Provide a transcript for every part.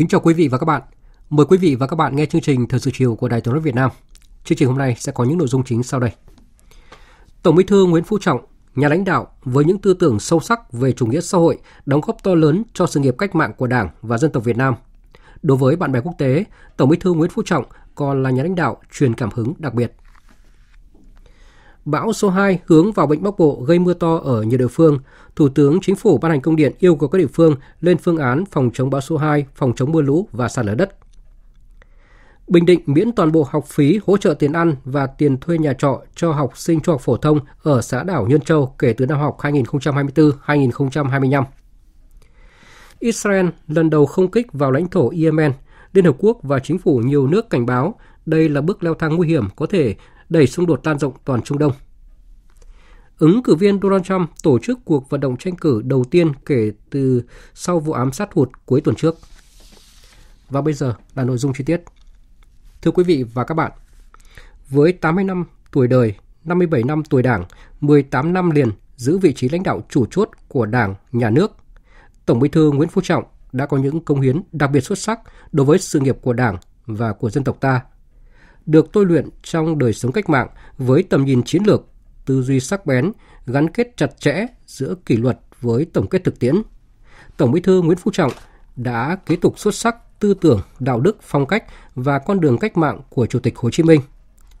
Kính chào quý vị và các bạn. Mời quý vị và các bạn nghe chương trình Thời sự chiều của Đài Tiếng nói Việt Nam. Chương trình hôm nay sẽ có những nội dung chính sau đây. Tổng Bí thư Nguyễn Phú Trọng, nhà lãnh đạo với những tư tưởng sâu sắc về chủ nghĩa xã hội, đóng góp to lớn cho sự nghiệp cách mạng của Đảng và dân tộc Việt Nam. Đối với bạn bè quốc tế, Tổng Bí thư Nguyễn Phú Trọng còn là nhà lãnh đạo truyền cảm hứng đặc biệt. Bão số 2 hướng vào Vịnh Bắc Bộ gây mưa to ở nhiều địa phương. Thủ tướng Chính phủ ban hành công điện yêu cầu các địa phương lên phương án phòng chống bão số 2, phòng chống mưa lũ và sạt lở đất. Bình Định miễn toàn bộ học phí, hỗ trợ tiền ăn và tiền thuê nhà trọ cho học sinh trung học phổ thông ở xã đảo Nhơn Châu kể từ năm học 2024-2025. Israel lần đầu không kích vào lãnh thổ Yemen. Liên Hợp Quốc và chính phủ nhiều nước cảnh báo đây là bước leo thang nguy hiểm có thể đẩy xung đột lan rộng toàn Trung Đông. Ứng cử viên Donald Trump tổ chức cuộc vận động tranh cử đầu tiên kể từ sau vụ ám sát hụt cuối tuần trước. Và bây giờ là nội dung chi tiết. Thưa quý vị và các bạn, với 80 năm tuổi đời, 57 năm tuổi đảng, 18 năm liền giữ vị trí lãnh đạo chủ chốt của đảng, nhà nước, Tổng bí thư Nguyễn Phú Trọng đã có những công hiến đặc biệt xuất sắc đối với sự nghiệp của đảng và của dân tộc ta được tôi luyện trong đời sống cách mạng với tầm nhìn chiến lược, tư duy sắc bén, gắn kết chặt chẽ giữa kỷ luật với tổng kết thực tiễn. Tổng Bí thư Nguyễn Phú Trọng đã kế tục xuất sắc tư tưởng, đạo đức, phong cách và con đường cách mạng của Chủ tịch Hồ Chí Minh.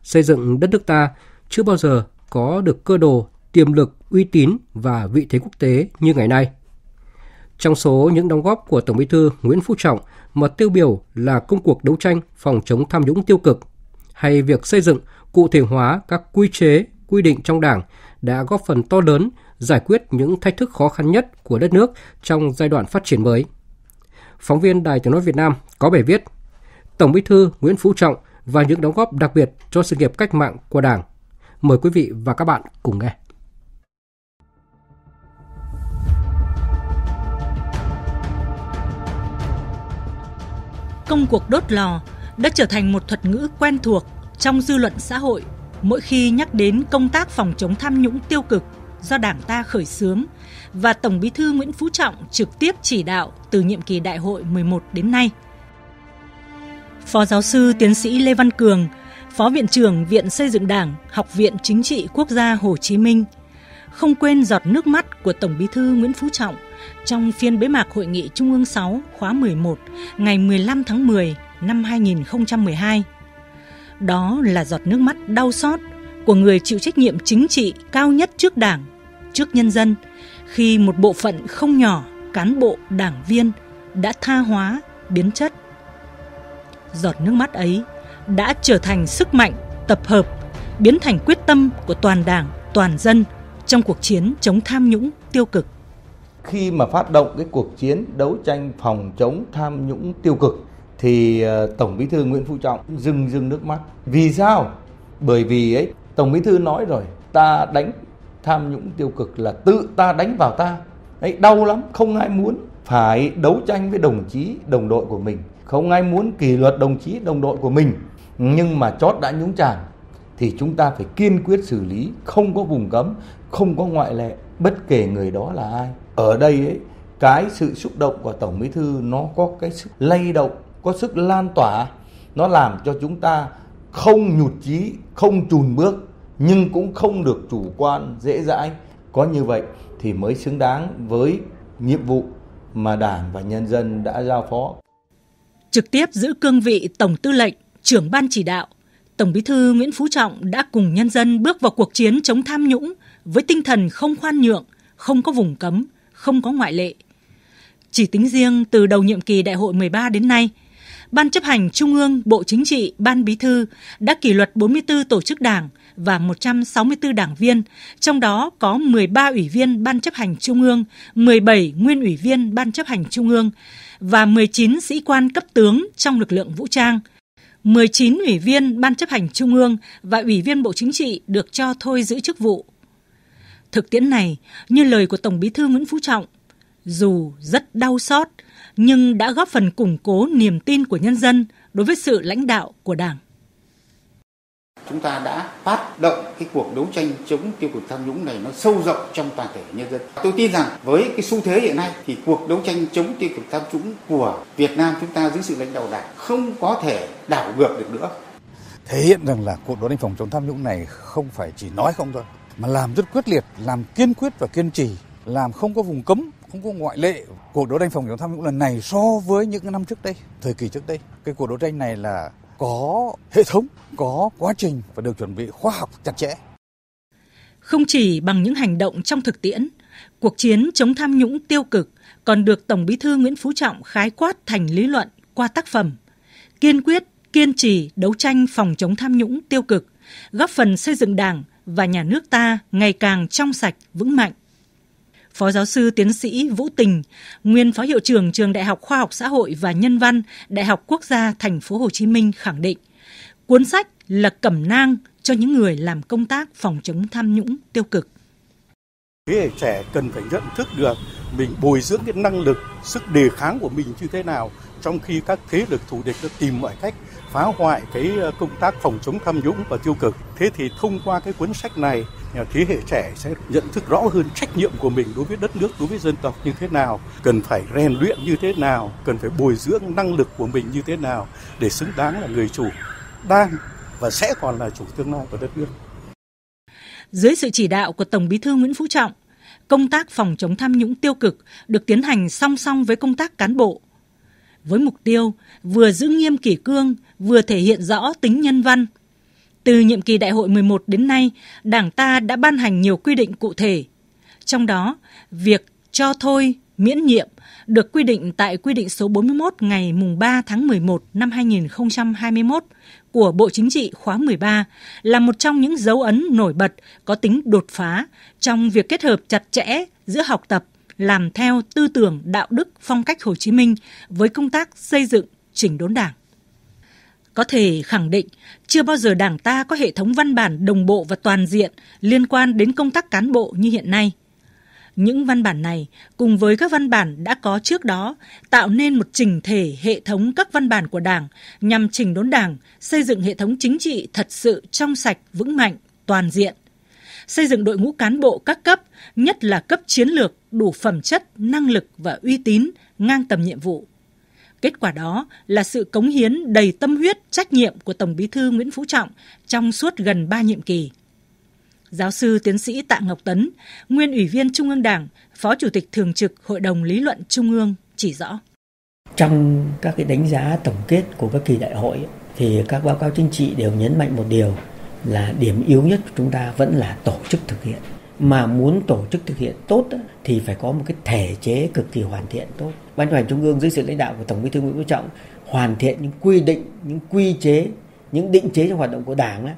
Xây dựng đất nước ta chưa bao giờ có được cơ đồ, tiềm lực, uy tín và vị thế quốc tế như ngày nay. Trong số những đóng góp của Tổng Bí thư Nguyễn Phú Trọng mà tiêu biểu là công cuộc đấu tranh phòng chống tham nhũng tiêu cực, hay việc xây dựng, cụ thể hóa các quy chế, quy định trong Đảng đã góp phần to lớn giải quyết những thách thức khó khăn nhất của đất nước trong giai đoạn phát triển mới. Phóng viên Đài Tiếng nói Việt Nam có bài viết Tổng Bí thư Nguyễn Phú Trọng và những đóng góp đặc biệt cho sự nghiệp cách mạng của Đảng. Mời quý vị và các bạn cùng nghe. Công cuộc đốt lò đã trở thành một thuật ngữ quen thuộc trong dư luận xã hội mỗi khi nhắc đến công tác phòng chống tham nhũng tiêu cực do Đảng ta khởi xướng và Tổng Bí thư Nguyễn Phú Trọng trực tiếp chỉ đạo từ nhiệm kỳ đại hội 11 đến nay. Phó giáo sư tiến sĩ Lê Văn Cường, Phó Viện trưởng Viện Xây dựng Đảng, Học viện Chính trị Quốc gia Hồ Chí Minh, không quên giọt nước mắt của Tổng Bí thư Nguyễn Phú Trọng trong phiên bế mạc Hội nghị Trung ương 6 khóa 11 ngày 15 tháng 10 năm 2012. Đó là giọt nước mắt đau xót của người chịu trách nhiệm chính trị cao nhất trước Đảng, trước nhân dân khi một bộ phận không nhỏ cán bộ đảng viên đã tha hóa, biến chất. Giọt nước mắt ấy đã trở thành sức mạnh tập hợp, biến thành quyết tâm của toàn đảng, toàn dân trong cuộc chiến chống tham nhũng tiêu cực. Khi mà phát động cái cuộc chiến đấu tranh phòng chống tham nhũng tiêu cực thì ờ, Tổng Bí thư Nguyễn Phú Trọng rưng rưng nước mắt. Vì sao? Bởi vì ấy Tổng Bí thư nói rồi, ta đánh tham nhũng tiêu cực là tự ta đánh vào ta. ấy đau lắm, không ai muốn phải đấu tranh với đồng chí, đồng đội của mình. Không ai muốn kỷ luật đồng chí, đồng đội của mình. Nhưng mà chót đã nhúng chàm thì chúng ta phải kiên quyết xử lý, không có vùng cấm, không có ngoại lệ, bất kể người đó là ai. Ở đây ấy, cái sự xúc động của Tổng Bí thư nó có cái sự lay động có sức lan tỏa nó làm cho chúng ta không nhụt chí không chùn bước nhưng cũng không được chủ quan dễ dãi có như vậy thì mới xứng đáng với nhiệm vụ mà đảng và nhân dân đã giao phó trực tiếp giữ cương vị tổng tư lệnh trưởng ban chỉ đạo tổng bí thư nguyễn phú trọng đã cùng nhân dân bước vào cuộc chiến chống tham nhũng với tinh thần không khoan nhượng không có vùng cấm không có ngoại lệ chỉ tính riêng từ đầu nhiệm kỳ đại hội 13 đến nay, Ban chấp hành Trung ương, Bộ Chính trị, Ban Bí thư đã kỷ luật 44 tổ chức đảng và 164 đảng viên, trong đó có 13 ủy viên Ban chấp hành Trung ương, 17 nguyên ủy viên Ban chấp hành Trung ương và 19 sĩ quan cấp tướng trong lực lượng vũ trang. 19 ủy viên Ban chấp hành Trung ương và ủy viên Bộ Chính trị được cho thôi giữ chức vụ. Thực tiễn này, như lời của Tổng Bí thư Nguyễn Phú Trọng, dù rất đau xót, nhưng đã góp phần củng cố niềm tin của nhân dân đối với sự lãnh đạo của Đảng. Chúng ta đã phát động cái cuộc đấu tranh chống tiêu cực tham nhũng này nó sâu rộng trong toàn thể nhân dân. Tôi tin rằng với cái xu thế hiện nay thì cuộc đấu tranh chống tiêu cực tham nhũng của Việt Nam chúng ta dưới sự lãnh đạo Đảng không có thể đảo ngược được nữa. Thể hiện rằng là cuộc đấu tranh phòng chống tham nhũng này không phải chỉ nói không thôi mà làm rất quyết liệt, làm kiên quyết và kiên trì, làm không có vùng cấm không có ngoại lệ. Cuộc đấu tranh phòng chống tham nhũng lần này so với những năm trước đây, thời kỳ trước đây, cái cuộc đấu tranh này là có hệ thống, có quá trình và được chuẩn bị khoa học chặt chẽ. Không chỉ bằng những hành động trong thực tiễn, cuộc chiến chống tham nhũng tiêu cực còn được Tổng Bí thư Nguyễn Phú Trọng khái quát thành lý luận qua tác phẩm Kiên quyết, kiên trì đấu tranh phòng chống tham nhũng tiêu cực, góp phần xây dựng Đảng và nhà nước ta ngày càng trong sạch, vững mạnh. Phó giáo sư tiến sĩ Vũ Tình, nguyên phó hiệu trưởng trường Đại học Khoa học Xã hội và Nhân văn, Đại học Quốc gia Thành phố Hồ Chí Minh khẳng định, cuốn sách là cẩm nang cho những người làm công tác phòng chống tham nhũng tiêu cực. Thế hệ trẻ cần phải nhận thức được mình bồi dưỡng cái năng lực, sức đề kháng của mình như thế nào trong khi các thế lực thù địch đã tìm mọi cách phá hoại cái ờ, công tác phòng chống tham nhũng và tiêu cực. Thế thì thông qua cái cuốn sách này thế hệ trẻ sẽ nhận thức rõ hơn trách nhiệm của mình đối với đất nước, đối với dân tộc như thế nào, cần phải rèn luyện như thế nào, cần phải bồi dưỡng năng lực của mình như thế nào để xứng đáng là người chủ đang và sẽ còn là chủ tương lai của đất nước. Dưới sự chỉ đạo của Tổng Bí thư Nguyễn Phú Trọng, công tác phòng chống tham nhũng tiêu cực được tiến hành song song với công tác cán bộ. Với mục tiêu vừa giữ nghiêm kỷ cương, vừa thể hiện rõ tính nhân văn – từ nhiệm kỳ đại hội 11 đến nay, Đảng ta đã ban hành nhiều quy định cụ thể. Trong đó, việc cho thôi miễn nhiệm được quy định tại quy định số 41 ngày mùng 3 tháng 11 năm 2021 của Bộ Chính trị khóa 13 là một trong những dấu ấn nổi bật có tính đột phá trong việc kết hợp chặt chẽ giữa học tập, làm theo tư tưởng đạo đức phong cách Hồ Chí Minh với công tác xây dựng chỉnh đốn đảng. Có thể khẳng định, chưa bao giờ Đảng ta có hệ thống văn bản đồng bộ và toàn diện liên quan đến công tác cán bộ như hiện nay. Những văn bản này cùng với các văn bản đã có trước đó tạo nên một trình thể hệ thống các văn bản của Đảng nhằm chỉnh đốn Đảng, xây dựng hệ thống chính trị thật sự trong sạch, vững mạnh, toàn diện xây dựng đội ngũ cán bộ các cấp, nhất là cấp chiến lược, đủ phẩm chất, năng lực và uy tín, ngang tầm nhiệm vụ. Kết quả đó là sự cống hiến đầy tâm huyết, trách nhiệm của Tổng Bí thư Nguyễn Phú Trọng trong suốt gần 3 nhiệm kỳ. Giáo sư tiến sĩ Tạ Ngọc Tấn, nguyên ủy viên Trung ương Đảng, Phó Chủ tịch Thường trực Hội đồng Lý luận Trung ương chỉ rõ. Trong các cái đánh giá tổng kết của các kỳ đại hội thì các báo cáo chính trị đều nhấn mạnh một điều là điểm yếu nhất của chúng ta vẫn là tổ chức thực hiện mà muốn tổ chức thực hiện tốt thì phải có một cái thể chế cực kỳ hoàn thiện tốt. Ban chấp hành Trung ương dưới sự lãnh đạo của Tổng Bí thư Nguyễn Phú Trọng hoàn thiện những quy định, những quy chế, những định chế trong hoạt động của Đảng ấy,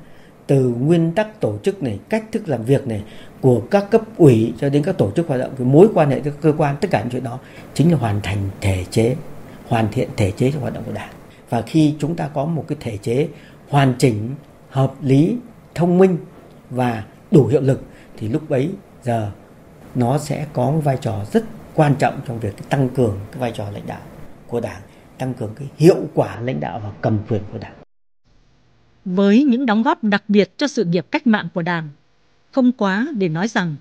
từ nguyên tắc tổ chức này, cách thức làm việc này của các cấp ủy cho đến các tổ chức hoạt động, cái mối quan hệ các cơ quan, tất cả những chuyện đó chính là hoàn thành thể chế, hoàn thiện thể chế trong hoạt động của Đảng. Và khi chúng ta có một cái thể chế hoàn chỉnh, hợp lý, thông minh và đủ hiệu lực thì lúc bấy giờ nó sẽ có vai trò rất quan trọng trong việc tăng cường cái vai trò lãnh đạo của đảng tăng cường cái hiệu quả lãnh đạo và cầm quyền của đảng với những đóng góp đặc biệt cho sự nghiệp cách mạng của đảng không quá để nói rằng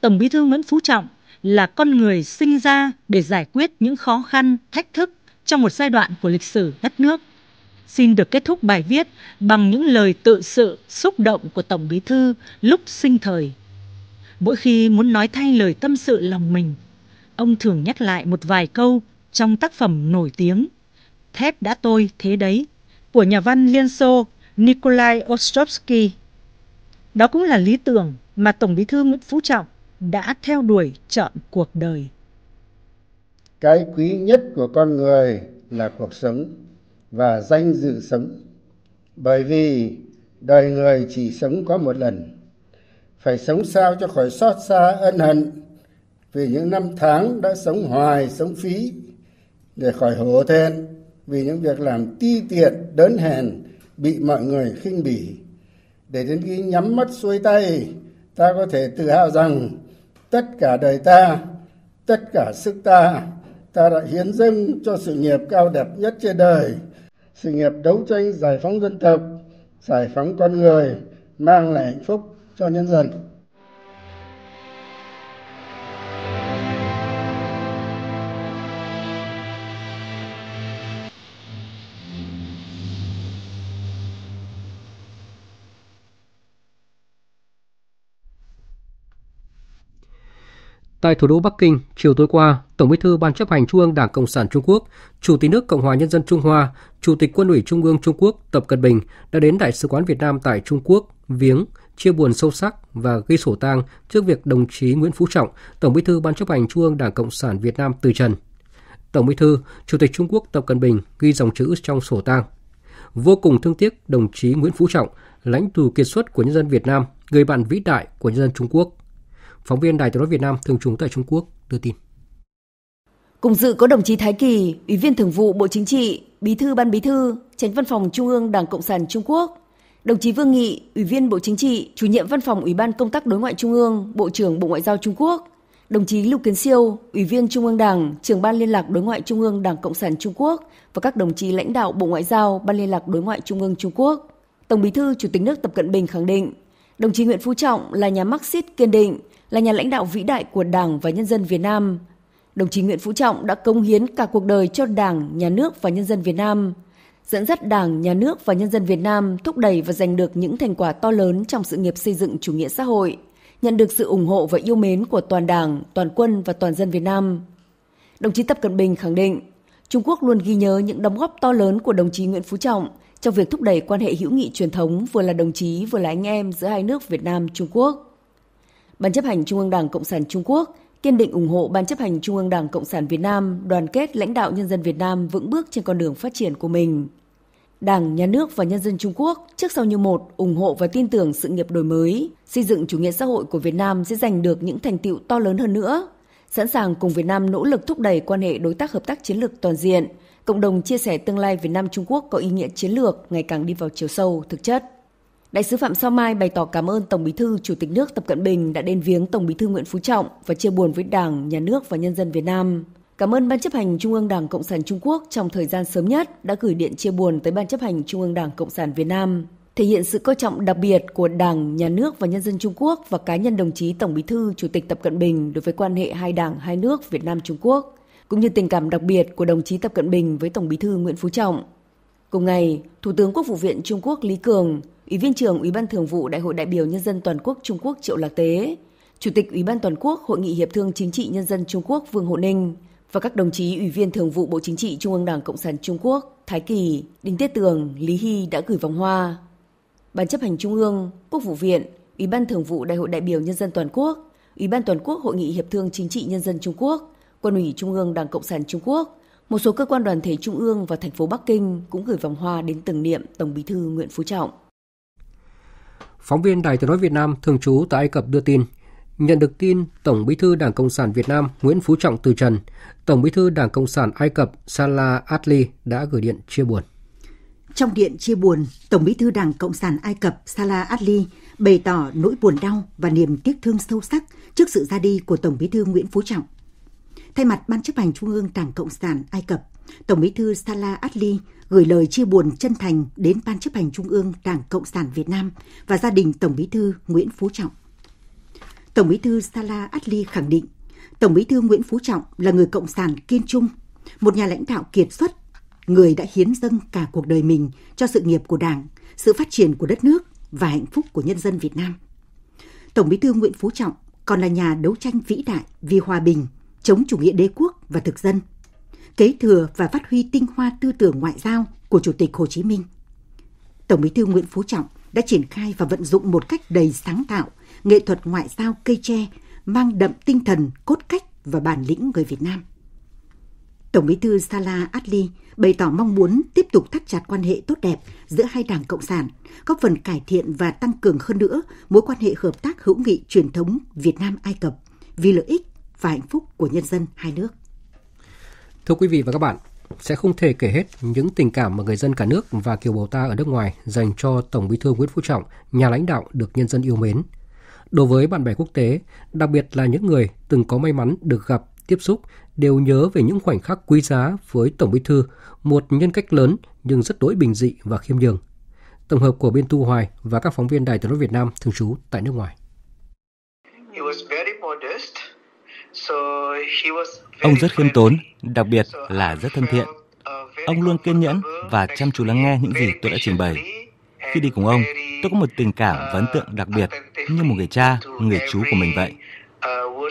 tổng bí thư nguyễn phú trọng là con người sinh ra để giải quyết những khó khăn thách thức trong một giai đoạn của lịch sử đất nước xin được kết thúc bài viết bằng những lời tự sự xúc động của tổng bí thư lúc sinh thời Mỗi khi muốn nói thay lời tâm sự lòng mình, ông thường nhắc lại một vài câu trong tác phẩm nổi tiếng Thép đã tôi thế đấy của nhà văn Liên Xô Nikolai Ostrovsky. Đó cũng là lý tưởng mà Tổng bí thư Nguyễn Phú Trọng đã theo đuổi trọn cuộc đời. Cái quý nhất của con người là cuộc sống và danh dự sống. Bởi vì đời người chỉ sống có một lần phải sống sao cho khỏi xót xa ân hận vì những năm tháng đã sống hoài sống phí để khỏi hổ thẹn vì những việc làm ti tiện đớn hèn bị mọi người khinh bỉ để đến khi nhắm mắt xuôi tay ta có thể tự hào rằng tất cả đời ta tất cả sức ta ta đã hiến dâng cho sự nghiệp cao đẹp nhất trên đời sự nghiệp đấu tranh giải phóng dân tộc giải phóng con người mang lại hạnh phúc cho nhân dân Tại thủ đô Bắc Kinh, chiều tối qua, Tổng Bí thư Ban chấp hành Trung ương Đảng Cộng sản Trung Quốc, Chủ tịch nước Cộng hòa Nhân dân Trung Hoa, Chủ tịch Quân ủy Trung ương Trung Quốc Tập Cận Bình đã đến Đại sứ quán Việt Nam tại Trung Quốc viếng chia buồn sâu sắc và ghi sổ tang trước việc đồng chí Nguyễn Phú Trọng, Tổng Bí thư Ban chấp hành Trung ương Đảng Cộng sản Việt Nam từ trần. Tổng Bí thư, Chủ tịch Trung Quốc Tập Cận Bình ghi dòng chữ trong sổ tang. Vô cùng thương tiếc đồng chí Nguyễn Phú Trọng, lãnh tù kiệt xuất của nhân dân Việt Nam, người bạn vĩ đại của nhân dân Trung Quốc. Phóng viên Đài Tiếng nói Việt Nam thường trú tại Trung Quốc đưa tin. Cùng dự có đồng chí Thái Kỳ, Ủy viên Thường vụ Bộ Chính trị, Bí thư Ban Bí thư, Tránh Văn phòng Trung ương Đảng Cộng sản Trung Quốc, Đồng chí Vương Nghị, Ủy viên Bộ Chính trị, Chủ nhiệm Văn phòng Ủy ban Công tác Đối ngoại Trung ương, Bộ trưởng Bộ Ngoại giao Trung Quốc, đồng chí Lục Kiến Siêu, Ủy viên Trung ương Đảng, trưởng Ban Liên lạc Đối ngoại Trung ương Đảng Cộng sản Trung Quốc và các đồng chí lãnh đạo Bộ Ngoại giao, Ban Liên lạc Đối ngoại Trung ương Trung Quốc. Tổng Bí thư Chủ tịch nước Tập Cận Bình khẳng định, đồng chí Nguyễn Phú Trọng là nhà Marxist kiên định, là nhà lãnh đạo vĩ đại của Đảng và nhân dân Việt Nam. Đồng chí Nguyễn Phú Trọng đã công hiến cả cuộc đời cho Đảng, nhà nước và nhân dân Việt Nam – dẫn dắt Đảng, Nhà nước và nhân dân Việt Nam thúc đẩy và giành được những thành quả to lớn trong sự nghiệp xây dựng chủ nghĩa xã hội, nhận được sự ủng hộ và yêu mến của toàn Đảng, toàn quân và toàn dân Việt Nam. Đồng chí Tập Cận Bình khẳng định, Trung Quốc luôn ghi nhớ những đóng góp to lớn của đồng chí Nguyễn Phú Trọng trong việc thúc đẩy quan hệ hữu nghị truyền thống vừa là đồng chí vừa là anh em giữa hai nước Việt Nam Trung Quốc. Ban chấp hành Trung ương Đảng Cộng sản Trung Quốc kiên định ủng hộ Ban chấp hành Trung ương Đảng Cộng sản Việt Nam đoàn kết lãnh đạo nhân dân Việt Nam vững bước trên con đường phát triển của mình. Đảng, Nhà nước và nhân dân Trung Quốc trước sau như một ủng hộ và tin tưởng sự nghiệp đổi mới, xây dựng chủ nghĩa xã hội của Việt Nam sẽ giành được những thành tiệu to lớn hơn nữa, sẵn sàng cùng Việt Nam nỗ lực thúc đẩy quan hệ đối tác hợp tác chiến lược toàn diện, cộng đồng chia sẻ tương lai Việt Nam Trung Quốc có ý nghĩa chiến lược ngày càng đi vào chiều sâu, thực chất. Đại sứ Phạm Sao Mai bày tỏ cảm ơn Tổng Bí thư Chủ tịch nước Tập Cận Bình đã đến viếng Tổng Bí thư Nguyễn Phú Trọng và chia buồn với Đảng, Nhà nước và nhân dân Việt Nam. Cảm ơn Ban chấp hành Trung ương Đảng Cộng sản Trung Quốc trong thời gian sớm nhất đã gửi điện chia buồn tới Ban chấp hành Trung ương Đảng Cộng sản Việt Nam, thể hiện sự coi trọng đặc biệt của Đảng, Nhà nước và nhân dân Trung Quốc và cá nhân đồng chí Tổng Bí thư Chủ tịch Tập Cận Bình đối với quan hệ hai đảng, hai nước Việt Nam Trung Quốc, cũng như tình cảm đặc biệt của đồng chí Tập Cận Bình với Tổng Bí thư Nguyễn Phú Trọng. Cùng ngày, Thủ tướng Quốc vụ viện Trung Quốc Lý Cường Ủy viên trưởng Ủy ban Thường vụ Đại hội đại biểu Nhân dân toàn quốc Trung Quốc Triệu Lạc Tế, Chủ tịch Ủy ban toàn quốc Hội nghị Hiệp thương Chính trị Nhân dân Trung Quốc Vương Hộ Ninh và các đồng chí Ủy viên Thường vụ Bộ Chính trị Trung ương Đảng Cộng sản Trung Quốc Thái Kỳ, Đinh Tiết Tường, Lý Hy đã gửi vòng hoa. Ban chấp hành Trung ương, Quốc vụ viện, Ủy ban Thường vụ Đại hội đại biểu Nhân dân toàn quốc, Ủy ban toàn quốc Hội nghị Hiệp thương Chính trị Nhân dân Trung Quốc, Quân ủy Trung ương Đảng Cộng sản Trung Quốc, một số cơ quan đoàn thể Trung ương và thành phố Bắc Kinh cũng gửi vòng hoa đến tưởng niệm Tổng bí thư Nguyễn Phú Trọng. Phóng viên Đài Tiếng nói Việt Nam thường trú tại Ai Cập đưa tin, nhận được tin Tổng Bí thư Đảng Cộng sản Việt Nam Nguyễn Phú Trọng từ trần, Tổng Bí thư Đảng Cộng sản Ai Cập Salah Adli đã gửi điện chia buồn. Trong điện chia buồn, Tổng Bí thư Đảng Cộng sản Ai Cập Salah Adli bày tỏ nỗi buồn đau và niềm tiếc thương sâu sắc trước sự ra đi của Tổng Bí thư Nguyễn Phú Trọng. Thay mặt Ban chấp hành Trung ương Đảng Cộng sản Ai Cập, Tổng Bí thư Salah Adli gửi lời chia buồn chân thành đến Ban chấp hành Trung ương Đảng Cộng sản Việt Nam và gia đình Tổng bí thư Nguyễn Phú Trọng. Tổng bí thư Sala Atli khẳng định, Tổng bí thư Nguyễn Phú Trọng là người Cộng sản kiên trung, một nhà lãnh đạo kiệt xuất, người đã hiến dâng cả cuộc đời mình cho sự nghiệp của Đảng, sự phát triển của đất nước và hạnh phúc của nhân dân Việt Nam. Tổng bí thư Nguyễn Phú Trọng còn là nhà đấu tranh vĩ đại vì hòa bình, chống chủ nghĩa đế quốc và thực dân – kế thừa và phát huy tinh hoa tư tưởng ngoại giao của Chủ tịch Hồ Chí Minh. Tổng Bí thư Nguyễn Phú Trọng đã triển khai và vận dụng một cách đầy sáng tạo nghệ thuật ngoại giao cây tre mang đậm tinh thần, cốt cách và bản lĩnh người Việt Nam. Tổng Bí thư Sala Adli bày tỏ mong muốn tiếp tục thắt chặt quan hệ tốt đẹp giữa hai đảng cộng sản, góp phần cải thiện và tăng cường hơn nữa mối quan hệ hợp tác hữu nghị truyền thống Việt Nam Ai Cập vì lợi ích và hạnh phúc của nhân dân hai nước. Thưa quý vị và các bạn, sẽ không thể kể hết những tình cảm mà người dân cả nước và kiều bào ta ở nước ngoài dành cho Tổng Bí thư Nguyễn Phú Trọng, nhà lãnh đạo được nhân dân yêu mến. Đối với bạn bè quốc tế, đặc biệt là những người từng có may mắn được gặp, tiếp xúc, đều nhớ về những khoảnh khắc quý giá với Tổng Bí thư, một nhân cách lớn nhưng rất đối bình dị và khiêm nhường. Tổng hợp của biên Tu Hoài và các phóng viên Đài Truyền hình Việt Nam thường trú tại nước ngoài. Ông rất khiêm tốn, đặc biệt là rất thân thiện. Uh, ông luôn kiên nhẫn và chăm chú lắng nghe những gì tôi đã trình bày. Khi đi cùng ông, tôi có một tình cảm và uh, ấn tượng đặc biệt như một người cha, người chú của mình vậy. Uh,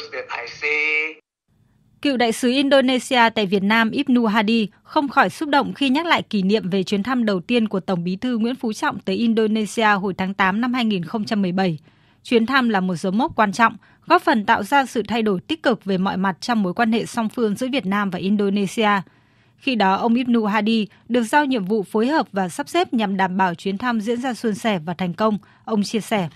Cựu đại sứ Indonesia tại Việt Nam Ibnu Hadi không khỏi xúc động khi nhắc lại kỷ niệm về chuyến thăm đầu tiên của Tổng bí thư Nguyễn Phú Trọng tới Indonesia hồi tháng 8 năm 2017. Chuyến thăm là một dấu mốc quan trọng góp phần tạo ra sự thay đổi tích cực về mọi mặt trong mối quan hệ song phương giữa Việt Nam và Indonesia. Khi đó, ông Ibnu Hadi được giao nhiệm vụ phối hợp và sắp xếp nhằm đảm bảo chuyến thăm diễn ra suôn sẻ và thành công, ông chia sẻ.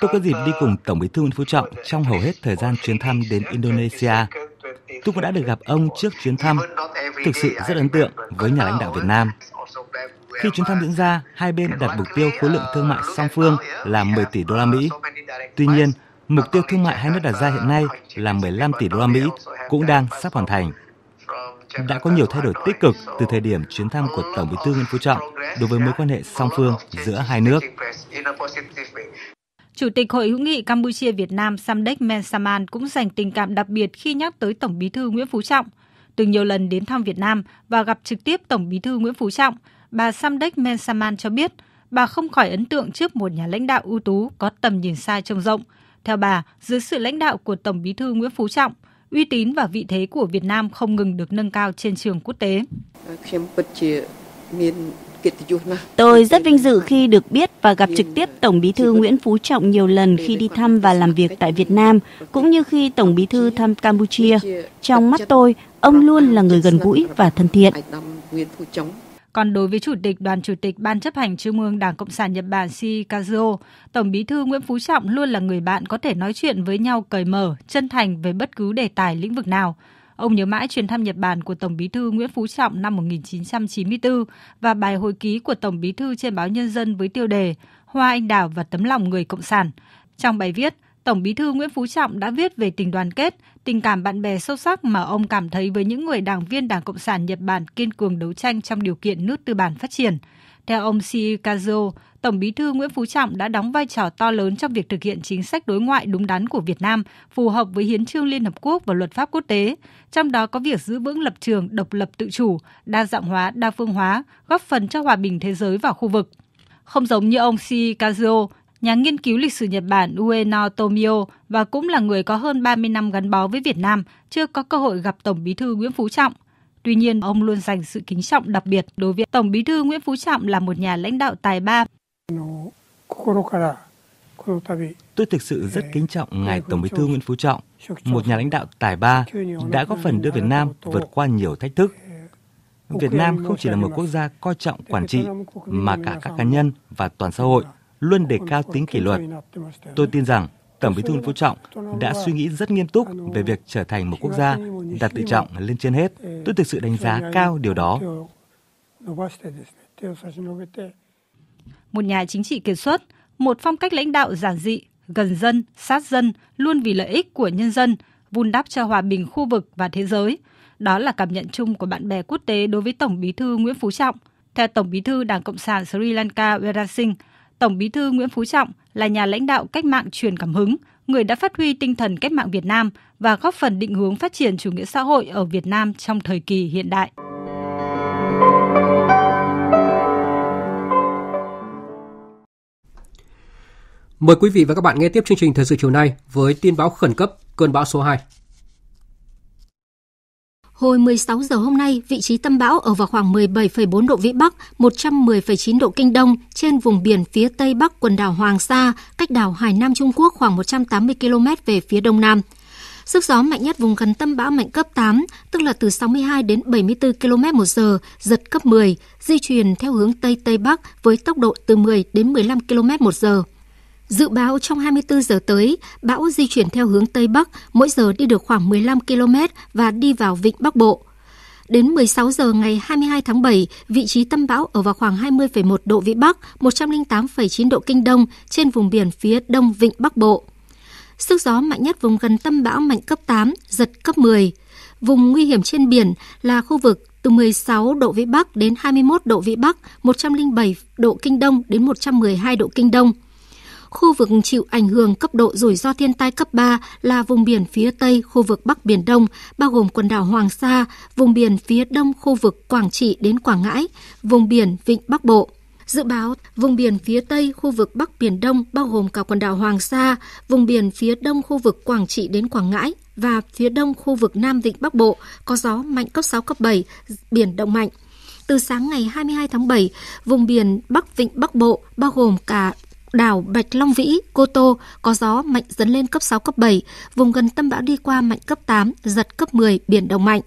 Tôi có dịp đi cùng Tổng bí thư Nguyễn Phú Trọng trong hầu hết thời gian chuyến thăm đến Indonesia. Tôi cũng đã được gặp ông trước chuyến thăm, thực sự rất ấn tượng với nhà lãnh đạo Việt Nam. Khi chuyến thăm diễn ra, hai bên đặt mục tiêu khối lượng thương mại song phương là 10 tỷ đô la Mỹ. Tuy nhiên, mục tiêu thương mại hai nước đặt ra hiện nay là 15 tỷ đô la Mỹ cũng đang sắp hoàn thành. Đã có nhiều thay đổi tích cực từ thời điểm chuyến thăm của Tổng Bí thư Nguyễn Phú Trọng đối với mối quan hệ song phương giữa hai nước. Chủ tịch Hội hữu nghị Campuchia Việt Nam Samdech Men Saman cũng dành tình cảm đặc biệt khi nhắc tới Tổng Bí thư Nguyễn Phú Trọng. Từng nhiều lần đến thăm Việt Nam và gặp trực tiếp Tổng Bí thư Nguyễn Phú Trọng, bà Samdech Mensaman cho biết bà không khỏi ấn tượng trước một nhà lãnh đạo ưu tú có tầm nhìn xa trông rộng. Theo bà, dưới sự lãnh đạo của Tổng Bí thư Nguyễn Phú Trọng, uy tín và vị thế của Việt Nam không ngừng được nâng cao trên trường quốc tế. Tôi rất vinh dự khi được biết và gặp trực tiếp Tổng Bí thư Nguyễn Phú Trọng nhiều lần khi đi thăm và làm việc tại Việt Nam, cũng như khi Tổng Bí thư thăm Campuchia. Trong mắt tôi, ông luôn là người gần gũi và thân thiện. Còn đối với Chủ tịch Đoàn Chủ tịch Ban chấp hành Trung ương Đảng Cộng sản Nhật Bản Shikazuo, Tổng bí thư Nguyễn Phú Trọng luôn là người bạn có thể nói chuyện với nhau cởi mở, chân thành về bất cứ đề tài lĩnh vực nào. Ông nhớ mãi chuyến thăm Nhật Bản của Tổng bí thư Nguyễn Phú Trọng năm 1994 và bài hồi ký của Tổng bí thư trên báo Nhân dân với tiêu đề Hoa Anh Đào và tấm lòng người Cộng sản. Trong bài viết, Tổng bí thư Nguyễn Phú Trọng đã viết về tình đoàn kết, tình cảm bạn bè sâu sắc mà ông cảm thấy với những người đảng viên Đảng Cộng sản Nhật Bản kiên cường đấu tranh trong điều kiện nước tư bản phát triển. Theo ông Shikazo, Tổng bí thư Nguyễn Phú Trọng đã đóng vai trò to lớn trong việc thực hiện chính sách đối ngoại đúng đắn của Việt Nam, phù hợp với hiến trương Liên Hợp Quốc và luật pháp quốc tế, trong đó có việc giữ vững lập trường độc lập tự chủ, đa dạng hóa, đa phương hóa, góp phần cho hòa bình thế giới và khu vực. Không giống như ông Shikazo, nhà nghiên cứu lịch sử Nhật Bản Ueno Tomio và cũng là người có hơn 30 năm gắn bó với Việt Nam, chưa có cơ hội gặp Tổng Bí thư Nguyễn Phú Trọng. Tuy nhiên, ông luôn dành sự kính trọng đặc biệt đối với Tổng Bí thư Nguyễn Phú Trọng là một nhà lãnh đạo tài ba. Tôi thực sự rất kính trọng Ngài Tổng Bí thư Nguyễn Phú Trọng, một nhà lãnh đạo tài ba đã góp phần đưa Việt Nam vượt qua nhiều thách thức. Việt Nam không chỉ là một quốc gia coi trọng quản trị mà cả các cá nhân và toàn xã hội – luôn đề cao tính kỷ luật. Tôi tin rằng Tổng Bí thư Nguyễn Phú Trọng đã suy nghĩ rất nghiêm túc về việc trở thành một quốc gia đặt tự trọng lên trên hết. Tôi thực sự đánh giá cao điều đó. Một nhà chính trị kiệt xuất, một phong cách lãnh đạo giản dị, gần dân, sát dân, luôn vì lợi ích của nhân dân, vun đắp cho hòa bình khu vực và thế giới. Đó là cảm nhận chung của bạn bè quốc tế đối với Tổng Bí thư Nguyễn Phú Trọng. Theo Tổng Bí thư Đảng Cộng sản Sri Lanka Wera Tổng Bí thư Nguyễn Phú Trọng là nhà lãnh đạo cách mạng truyền cảm hứng, người đã phát huy tinh thần cách mạng Việt Nam và góp phần định hướng phát triển chủ nghĩa xã hội ở Việt Nam trong thời kỳ hiện đại. Mời quý vị và các bạn nghe tiếp chương trình thời sự chiều nay với tin báo khẩn cấp cơn bão số 2. Hồi 16 giờ hôm nay, vị trí tâm bão ở vào khoảng 17,4 độ Vĩ Bắc, 110,9 độ Kinh Đông trên vùng biển phía tây bắc quần đảo Hoàng Sa, cách đảo Hải Nam Trung Quốc khoảng 180 km về phía đông nam. Sức gió mạnh nhất vùng gần tâm bão mạnh cấp 8, tức là từ 62 đến 74 km một giờ, giật cấp 10, di chuyển theo hướng Tây Tây Bắc với tốc độ từ 10 đến 15 km một giờ. Dự báo trong 24 giờ tới, bão di chuyển theo hướng Tây Bắc, mỗi giờ đi được khoảng 15 km và đi vào vịnh Bắc Bộ. Đến 16 giờ ngày 22 tháng 7, vị trí tâm bão ở vào khoảng 20,1 độ Vĩ Bắc, 108,9 độ Kinh Đông trên vùng biển phía đông vịnh Bắc Bộ. Sức gió mạnh nhất vùng gần tâm bão mạnh cấp 8, giật cấp 10. Vùng nguy hiểm trên biển là khu vực từ 16 độ Vĩ Bắc đến 21 độ Vĩ Bắc, 107 độ Kinh Đông đến 112 độ Kinh Đông – Khu vực chịu ảnh hưởng cấp độ rủi ro thiên tai cấp 3 là vùng biển phía Tây khu vực Bắc Biển Đông, bao gồm quần đảo Hoàng Sa, vùng biển phía Đông khu vực Quảng Trị đến Quảng Ngãi, vùng biển Vịnh Bắc Bộ. Dự báo, vùng biển phía Tây khu vực Bắc Biển Đông bao gồm cả quần đảo Hoàng Sa, vùng biển phía Đông khu vực Quảng Trị đến Quảng Ngãi và phía Đông khu vực Nam Vịnh Bắc Bộ có gió mạnh cấp 6, cấp 7, biển động mạnh. Từ sáng ngày 22 tháng 7, vùng biển Bắc Vịnh Bắc Bộ bao gồm cả đảo Bạch Long Vĩ, Cô Tô có gió mạnh dần lên cấp 6, cấp 7, vùng gần tâm bão đi qua mạnh cấp 8, giật cấp 10, biển động mạnh.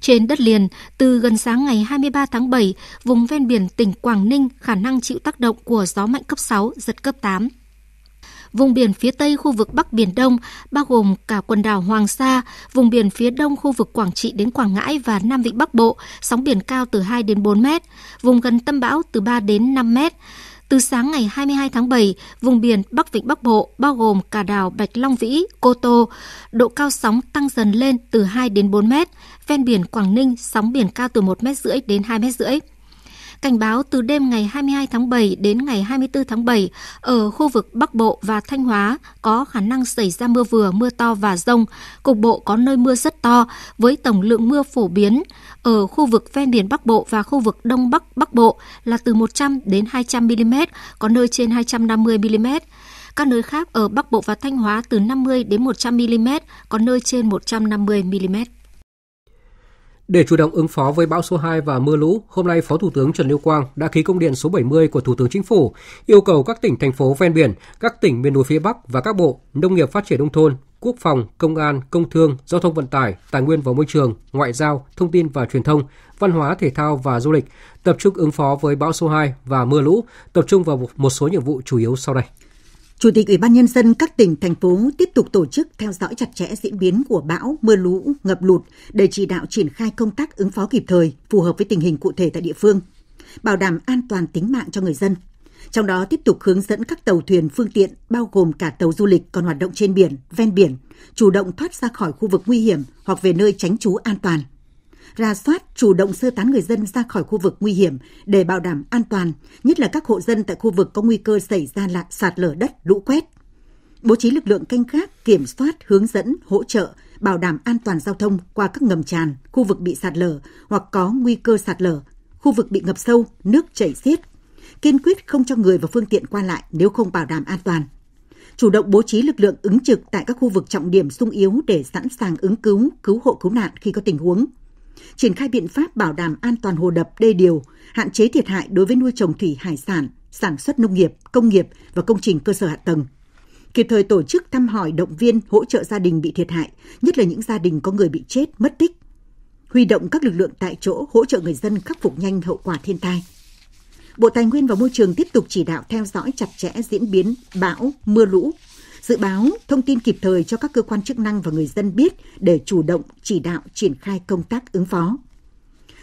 Trên đất liền, từ gần sáng ngày 23 tháng 7, vùng ven biển tỉnh Quảng Ninh khả năng chịu tác động của gió mạnh cấp 6, giật cấp 8. Vùng biển phía tây khu vực Bắc Biển Đông, bao gồm cả quần đảo Hoàng Sa, vùng biển phía đông khu vực Quảng Trị đến Quảng Ngãi và Nam Vịnh Bắc Bộ, sóng biển cao từ 2 đến 4 mét, vùng gần tâm bão từ 3 đến 5 mét, từ sáng ngày 22 tháng 7, vùng biển Bắc Vịnh Bắc Bộ bao gồm cả đảo Bạch Long Vĩ, Cô Tô, độ cao sóng tăng dần lên từ 2 đến 4 mét, ven biển Quảng Ninh sóng biển cao từ 1 mét rưỡi đến 2 mét rưỡi. Cảnh báo từ đêm ngày 22 tháng 7 đến ngày 24 tháng 7 ở khu vực Bắc Bộ và Thanh Hóa có khả năng xảy ra mưa vừa, mưa to và rông. Cục bộ có nơi mưa rất to với tổng lượng mưa phổ biến ở khu vực ven biển Bắc Bộ và khu vực Đông Bắc Bắc Bộ là từ 100 đến 200 mm, có nơi trên 250 mm. Các nơi khác ở Bắc Bộ và Thanh Hóa từ 50 đến 100 mm, có nơi trên 150 mm. Để chủ động ứng phó với bão số 2 và mưa lũ, hôm nay Phó Thủ tướng Trần Lưu Quang đã ký công điện số 70 của Thủ tướng Chính phủ yêu cầu các tỉnh thành phố ven biển, các tỉnh miền núi phía Bắc và các bộ Nông nghiệp phát triển nông thôn, Quốc phòng, Công an, Công thương, Giao thông vận tải, Tài nguyên và Môi trường, Ngoại giao, Thông tin và Truyền thông, Văn hóa, Thể thao và Du lịch tập trung ứng phó với bão số 2 và mưa lũ, tập trung vào một số nhiệm vụ chủ yếu sau đây. Chủ tịch Ủy ban Nhân dân các tỉnh, thành phố tiếp tục tổ chức theo dõi chặt chẽ diễn biến của bão, mưa lũ, ngập lụt để chỉ đạo triển khai công tác ứng phó kịp thời, phù hợp với tình hình cụ thể tại địa phương, bảo đảm an toàn tính mạng cho người dân. Trong đó tiếp tục hướng dẫn các tàu thuyền phương tiện, bao gồm cả tàu du lịch còn hoạt động trên biển, ven biển, chủ động thoát ra khỏi khu vực nguy hiểm hoặc về nơi tránh trú an toàn – ra soát chủ động sơ tán người dân ra khỏi khu vực nguy hiểm để bảo đảm an toàn, nhất là các hộ dân tại khu vực có nguy cơ xảy ra lạc sạt lở đất, lũ quét. Bố trí lực lượng canh gác, kiểm soát, hướng dẫn, hỗ trợ, bảo đảm an toàn giao thông qua các ngầm tràn, khu vực bị sạt lở hoặc có nguy cơ sạt lở, khu vực bị ngập sâu, nước chảy xiết. Kiên quyết không cho người và phương tiện qua lại nếu không bảo đảm an toàn chủ động bố trí lực lượng ứng trực tại các khu vực trọng điểm sung yếu để sẵn sàng ứng cứu, cứu hộ cứu nạn khi có tình huống, triển khai biện pháp bảo đảm an toàn hồ đập đê điều, hạn chế thiệt hại đối với nuôi trồng thủy hải sản, sản xuất nông nghiệp, công nghiệp và công trình cơ sở hạ tầng. Kịp thời tổ chức thăm hỏi động viên hỗ trợ gia đình bị thiệt hại, nhất là những gia đình có người bị chết, mất tích. Huy động các lực lượng tại chỗ hỗ trợ người dân khắc phục nhanh hậu quả thiên tai. Bộ Tài nguyên và Môi trường tiếp tục chỉ đạo theo dõi chặt chẽ diễn biến bão, mưa lũ, dự báo, thông tin kịp thời cho các cơ quan chức năng và người dân biết để chủ động chỉ đạo triển khai công tác ứng phó.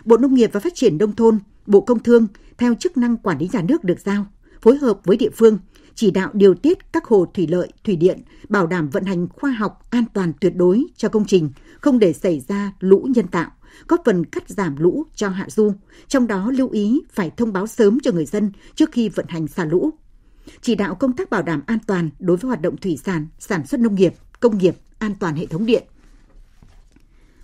Bộ Nông nghiệp và Phát triển Đông thôn, Bộ Công Thương, theo chức năng quản lý nhà nước được giao, phối hợp với địa phương, chỉ đạo điều tiết các hồ thủy lợi, thủy điện, bảo đảm vận hành khoa học an toàn tuyệt đối cho công trình, không để xảy ra lũ nhân tạo, góp phần cắt giảm lũ cho hạ du, trong đó lưu ý phải thông báo sớm cho người dân trước khi vận hành xả lũ chỉ đạo công tác bảo đảm an toàn đối với hoạt động thủy sản, sản xuất nông nghiệp, công nghiệp, an toàn hệ thống điện.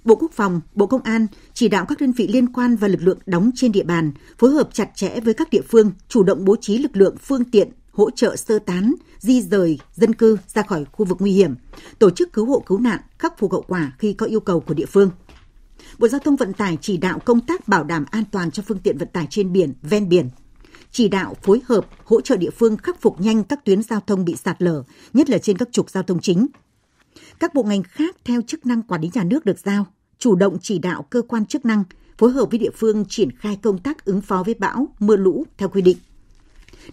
Bộ Quốc phòng, Bộ Công an chỉ đạo các đơn vị liên quan và lực lượng đóng trên địa bàn phối hợp chặt chẽ với các địa phương, chủ động bố trí lực lượng phương tiện hỗ trợ sơ tán, di rời dân cư ra khỏi khu vực nguy hiểm, tổ chức cứu hộ cứu nạn, khắc phục hậu quả khi có yêu cầu của địa phương. Bộ Giao thông Vận tải chỉ đạo công tác bảo đảm an toàn cho phương tiện vận tải trên biển, ven biển, chỉ đạo phối hợp hỗ trợ địa phương khắc phục nhanh các tuyến giao thông bị sạt lở, nhất là trên các trục giao thông chính. Các bộ ngành khác theo chức năng quản lý nhà nước được giao, chủ động chỉ đạo cơ quan chức năng phối hợp với địa phương triển khai công tác ứng phó với bão, mưa lũ theo quy định.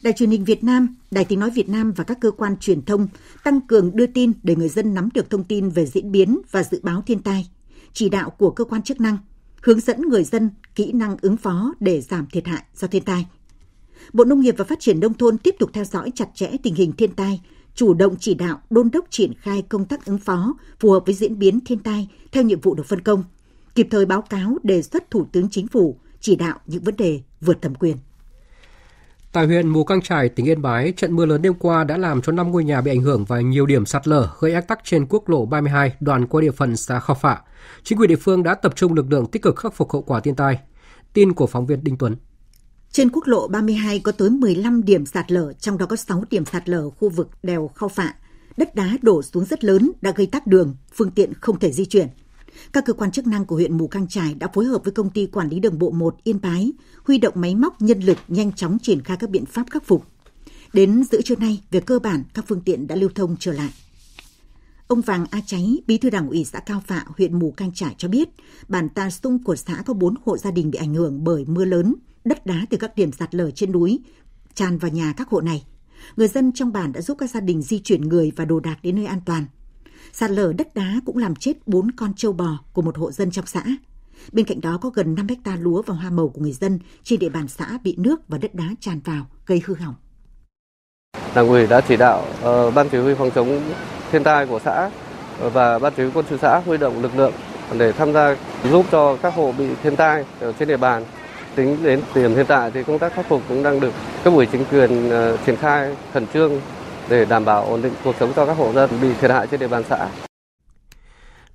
Đài truyền hình Việt Nam, Đài tiếng nói Việt Nam và các cơ quan truyền thông tăng cường đưa tin để người dân nắm được thông tin về diễn biến và dự báo thiên tai, chỉ đạo của cơ quan chức năng, hướng dẫn người dân kỹ năng ứng phó để giảm thiệt hại do thiên tai. Bộ Nông nghiệp và Phát triển Nông thôn tiếp tục theo dõi chặt chẽ tình hình thiên tai, chủ động chỉ đạo đôn đốc triển khai công tác ứng phó phù hợp với diễn biến thiên tai theo nhiệm vụ được phân công, kịp thời báo cáo đề xuất Thủ tướng Chính phủ chỉ đạo những vấn đề vượt thẩm quyền. Tại huyện Mù Căng Trải, tỉnh Yên Bái, trận mưa lớn đêm qua đã làm cho 5 ngôi nhà bị ảnh hưởng và nhiều điểm sạt lở gây ách tắc trên quốc lộ 32 đoạn qua địa phận xã Khao Phạ. Chính quyền địa phương đã tập trung lực lượng tích cực khắc phục hậu quả thiên tai. Tin của phóng viên Đinh Tuấn. Trên quốc lộ 32 có tới 15 điểm sạt lở, trong đó có 6 điểm sạt lở khu vực đèo Khao Phạ. Đất đá đổ xuống rất lớn đã gây tắc đường, phương tiện không thể di chuyển. Các cơ quan chức năng của huyện Mù Căng Trải đã phối hợp với công ty quản lý đường bộ 1 Yên Bái, huy động máy móc nhân lực nhanh chóng triển khai các biện pháp khắc phục. Đến giữa trưa nay, về cơ bản các phương tiện đã lưu thông trở lại. Ông Vàng A Cháy, bí thư đảng ủy xã Cao Phạ, huyện Mù Cang Trải cho biết, bản tà sung của xã có 4 hộ gia đình bị ảnh hưởng bởi mưa lớn, đất đá từ các điểm sạt lở trên núi tràn vào nhà các hộ này. Người dân trong bản đã giúp các gia đình di chuyển người và đồ đạc đến nơi an toàn. Sạt lở đất đá cũng làm chết 4 con trâu bò của một hộ dân trong xã. Bên cạnh đó có gần 5 hecta lúa và hoa màu của người dân trên địa bàn xã bị nước và đất đá tràn vào, gây hư hỏng. Đảng ủy đã chỉ đạo uh, ban chỉ huy phòng chống thiên tai của xã ờ, và ban chỉ huy quân sự xã huy động lực lượng để tham gia giúp cho các hộ bị thiên tai ở trên địa bàn. Tính đến điểm hiện tại thì công tác khắc phục cũng đang được các ủy chính quyền ờ, triển khai khẩn trương để đảm bảo ổn định cuộc sống cho các hộ dân bị thiệt hại trên địa bàn xã.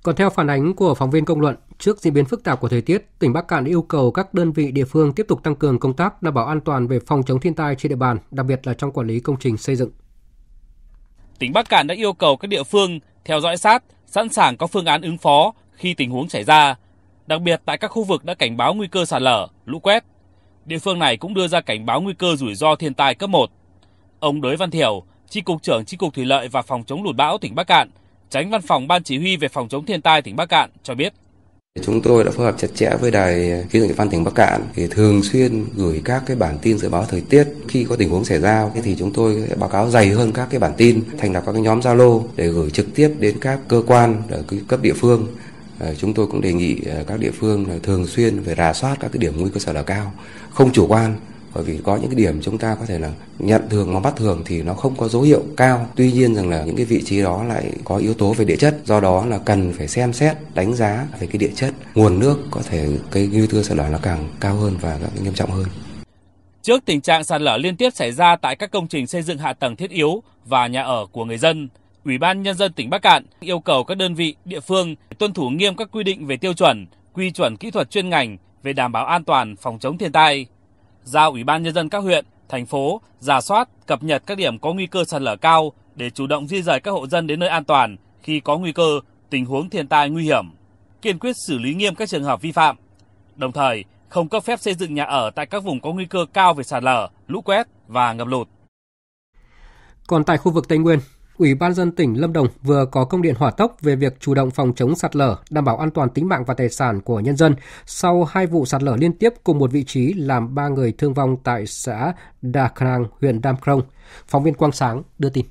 Còn theo phản ánh của phóng viên công luận, trước diễn biến phức tạp của thời tiết, tỉnh Bắc Cạn yêu cầu các đơn vị địa phương tiếp tục tăng cường công tác đảm bảo an toàn về phòng chống thiên tai trên địa bàn, đặc biệt là trong quản lý công trình xây dựng. Tỉnh Bắc Cạn đã yêu cầu các địa phương theo dõi sát, sẵn sàng có phương án ứng phó khi tình huống xảy ra, đặc biệt tại các khu vực đã cảnh báo nguy cơ sạt lở, lũ quét. Địa phương này cũng đưa ra cảnh báo nguy cơ rủi ro thiên tai cấp 1. Ông Đới Văn Thiểu, Chi cục trưởng Chi cục Thủy lợi và Phòng chống lụt bão tỉnh Bắc Cạn Tránh Văn phòng Ban Chỉ huy về phòng chống thiên tai tỉnh Bắc Cạn cho biết. Chúng tôi đã phối hợp chặt chẽ với đài khí tượng thủy văn tỉnh Bắc Cạn thì thường xuyên gửi các cái bản tin dự báo thời tiết khi có tình huống xảy ra thì chúng tôi sẽ báo cáo dày hơn các cái bản tin thành lập các cái nhóm Zalo để gửi trực tiếp đến các cơ quan ở cấp địa phương. Ờ, chúng tôi cũng đề nghị ờ, các địa phương thường xuyên phải rà soát các cái điểm nguy cơ sạt lở cao, không chủ quan bởi vì có những cái điểm chúng ta có thể là nhận thường mà bắt thường thì nó không có dấu hiệu cao tuy nhiên rằng là những cái vị trí đó lại có yếu tố về địa chất do đó là cần phải xem xét đánh giá về cái địa chất nguồn nước có thể cái nguy cơ sạt lở là càng cao hơn và càng nghiêm trọng hơn Trước tình trạng sạt lở liên tiếp xảy ra tại các công trình xây dựng hạ tầng thiết yếu và nhà ở của người dân, Ủy ban Nhân dân tỉnh Bắc Cạn yêu cầu các đơn vị, địa phương tuân thủ nghiêm các quy định về tiêu chuẩn, quy chuẩn kỹ thuật chuyên ngành về đảm bảo an toàn phòng chống thiên tai giao Ủy ban Nhân dân các huyện, thành phố giả soát, cập nhật các điểm có nguy cơ sạt lở cao để chủ động di rời các hộ dân đến nơi an toàn khi có nguy cơ, tình huống thiên tai nguy hiểm, kiên quyết xử lý nghiêm các trường hợp vi phạm. Đồng thời, không cấp phép xây dựng nhà ở tại các vùng có nguy cơ cao về sạt lở, lũ quét và ngập lụt. Còn tại khu vực Tây Nguyên, Ủy ban dân tỉnh Lâm Đồng vừa có công điện hỏa tốc về việc chủ động phòng chống sạt lở, đảm bảo an toàn tính mạng và tài sản của nhân dân sau hai vụ sạt lở liên tiếp cùng một vị trí làm ba người thương vong tại xã Đà Khang, huyện Đam Krông. Phóng viên Quang Sáng đưa tin.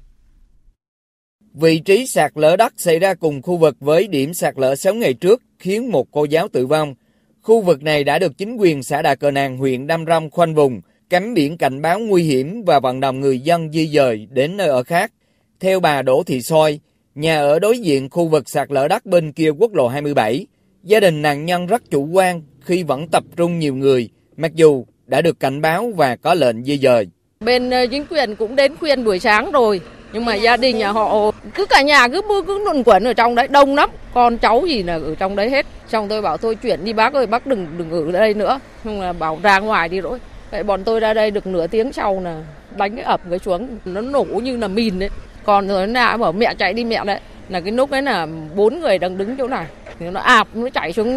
Vị trí sạt lở đất xảy ra cùng khu vực với điểm sạt lở 6 ngày trước khiến một cô giáo tử vong. Khu vực này đã được chính quyền xã Đà Cờ Nàng, huyện Đam Rông khoanh vùng, cắm biển cảnh báo nguy hiểm và vận động người dân di dời đến nơi ở khác. Theo bà Đỗ Thị Soi, nhà ở đối diện khu vực sạt lở đất bên kia quốc lộ 27, gia đình nạn nhân rất chủ quan khi vẫn tập trung nhiều người, mặc dù đã được cảnh báo và có lệnh di dời. Bên ờ, chính quyền cũng đến khuyên buổi sáng rồi, nhưng mà gia đình nhà họ cứ cả nhà cứ cứ luẩn quẩn ở trong đấy đông lắm con cháu gì là ở trong đấy hết Trong tôi bảo tôi chuyển đi bác ơi bác đừng đừng ở đây nữa nhưng mà bảo ra ngoài đi rồi vậy bọn tôi ra đây được nửa tiếng sau là đánh cái ập cái xuống nó nổ như là mìn đấy còn rồi nào bảo mẹ chạy đi mẹ đấy là cái lúc đấy là bốn người đang đứng chỗ này thì nó ạp nó chạy xuống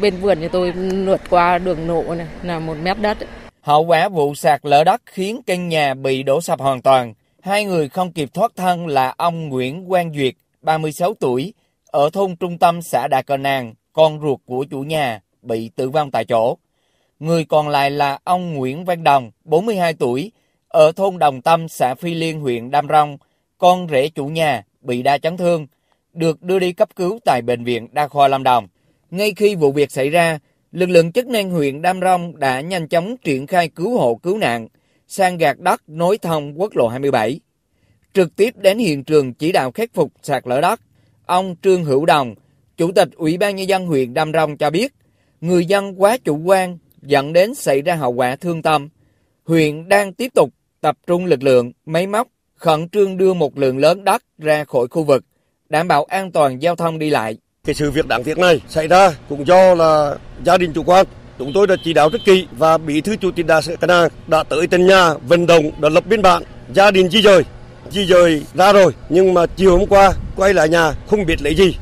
bên vườn nhà tôi lượt qua đường lộ này là một mét đất ấy. hậu quả vụ sạt lở đất khiến căn nhà bị đổ sập hoàn toàn hai người không kịp thoát thân là ông Nguyễn Quang Duyệt 36 tuổi ở thôn trung tâm xã Đà Cờ Nàng con ruột của chủ nhà bị tử vong tại chỗ người còn lại là ông Nguyễn Văn Đồng 42 tuổi ở thôn Đồng Tâm xã Phi Liên huyện Đam Rông con rể chủ nhà bị đa chấn thương, được đưa đi cấp cứu tại Bệnh viện Đa khoa Lâm Đồng. Ngay khi vụ việc xảy ra, lực lượng chức năng huyện Đam Rông đã nhanh chóng triển khai cứu hộ cứu nạn, sang gạt đất nối thông quốc lộ 27. Trực tiếp đến hiện trường chỉ đạo khắc phục sạt lở đất, ông Trương Hữu Đồng, Chủ tịch Ủy ban Nhân dân huyện Đam Rông cho biết, người dân quá chủ quan dẫn đến xảy ra hậu quả thương tâm. Huyện đang tiếp tục tập trung lực lượng, máy móc khẩn trương đưa một lượng lớn đất ra khỏi khu vực, đảm bảo an toàn giao thông đi lại. Cái sự việc đáng tiếc này xảy ra cũng do là gia đình chủ quan. Chúng tôi đã chỉ đạo rất kỹ và bí thư chủ tịch Đà Sơ Cana đã tới tận nhà vận động đã lập biên bản gia đình di dời di dời ra rồi nhưng mà chiều hôm qua quay lại nhà không biết lấy gì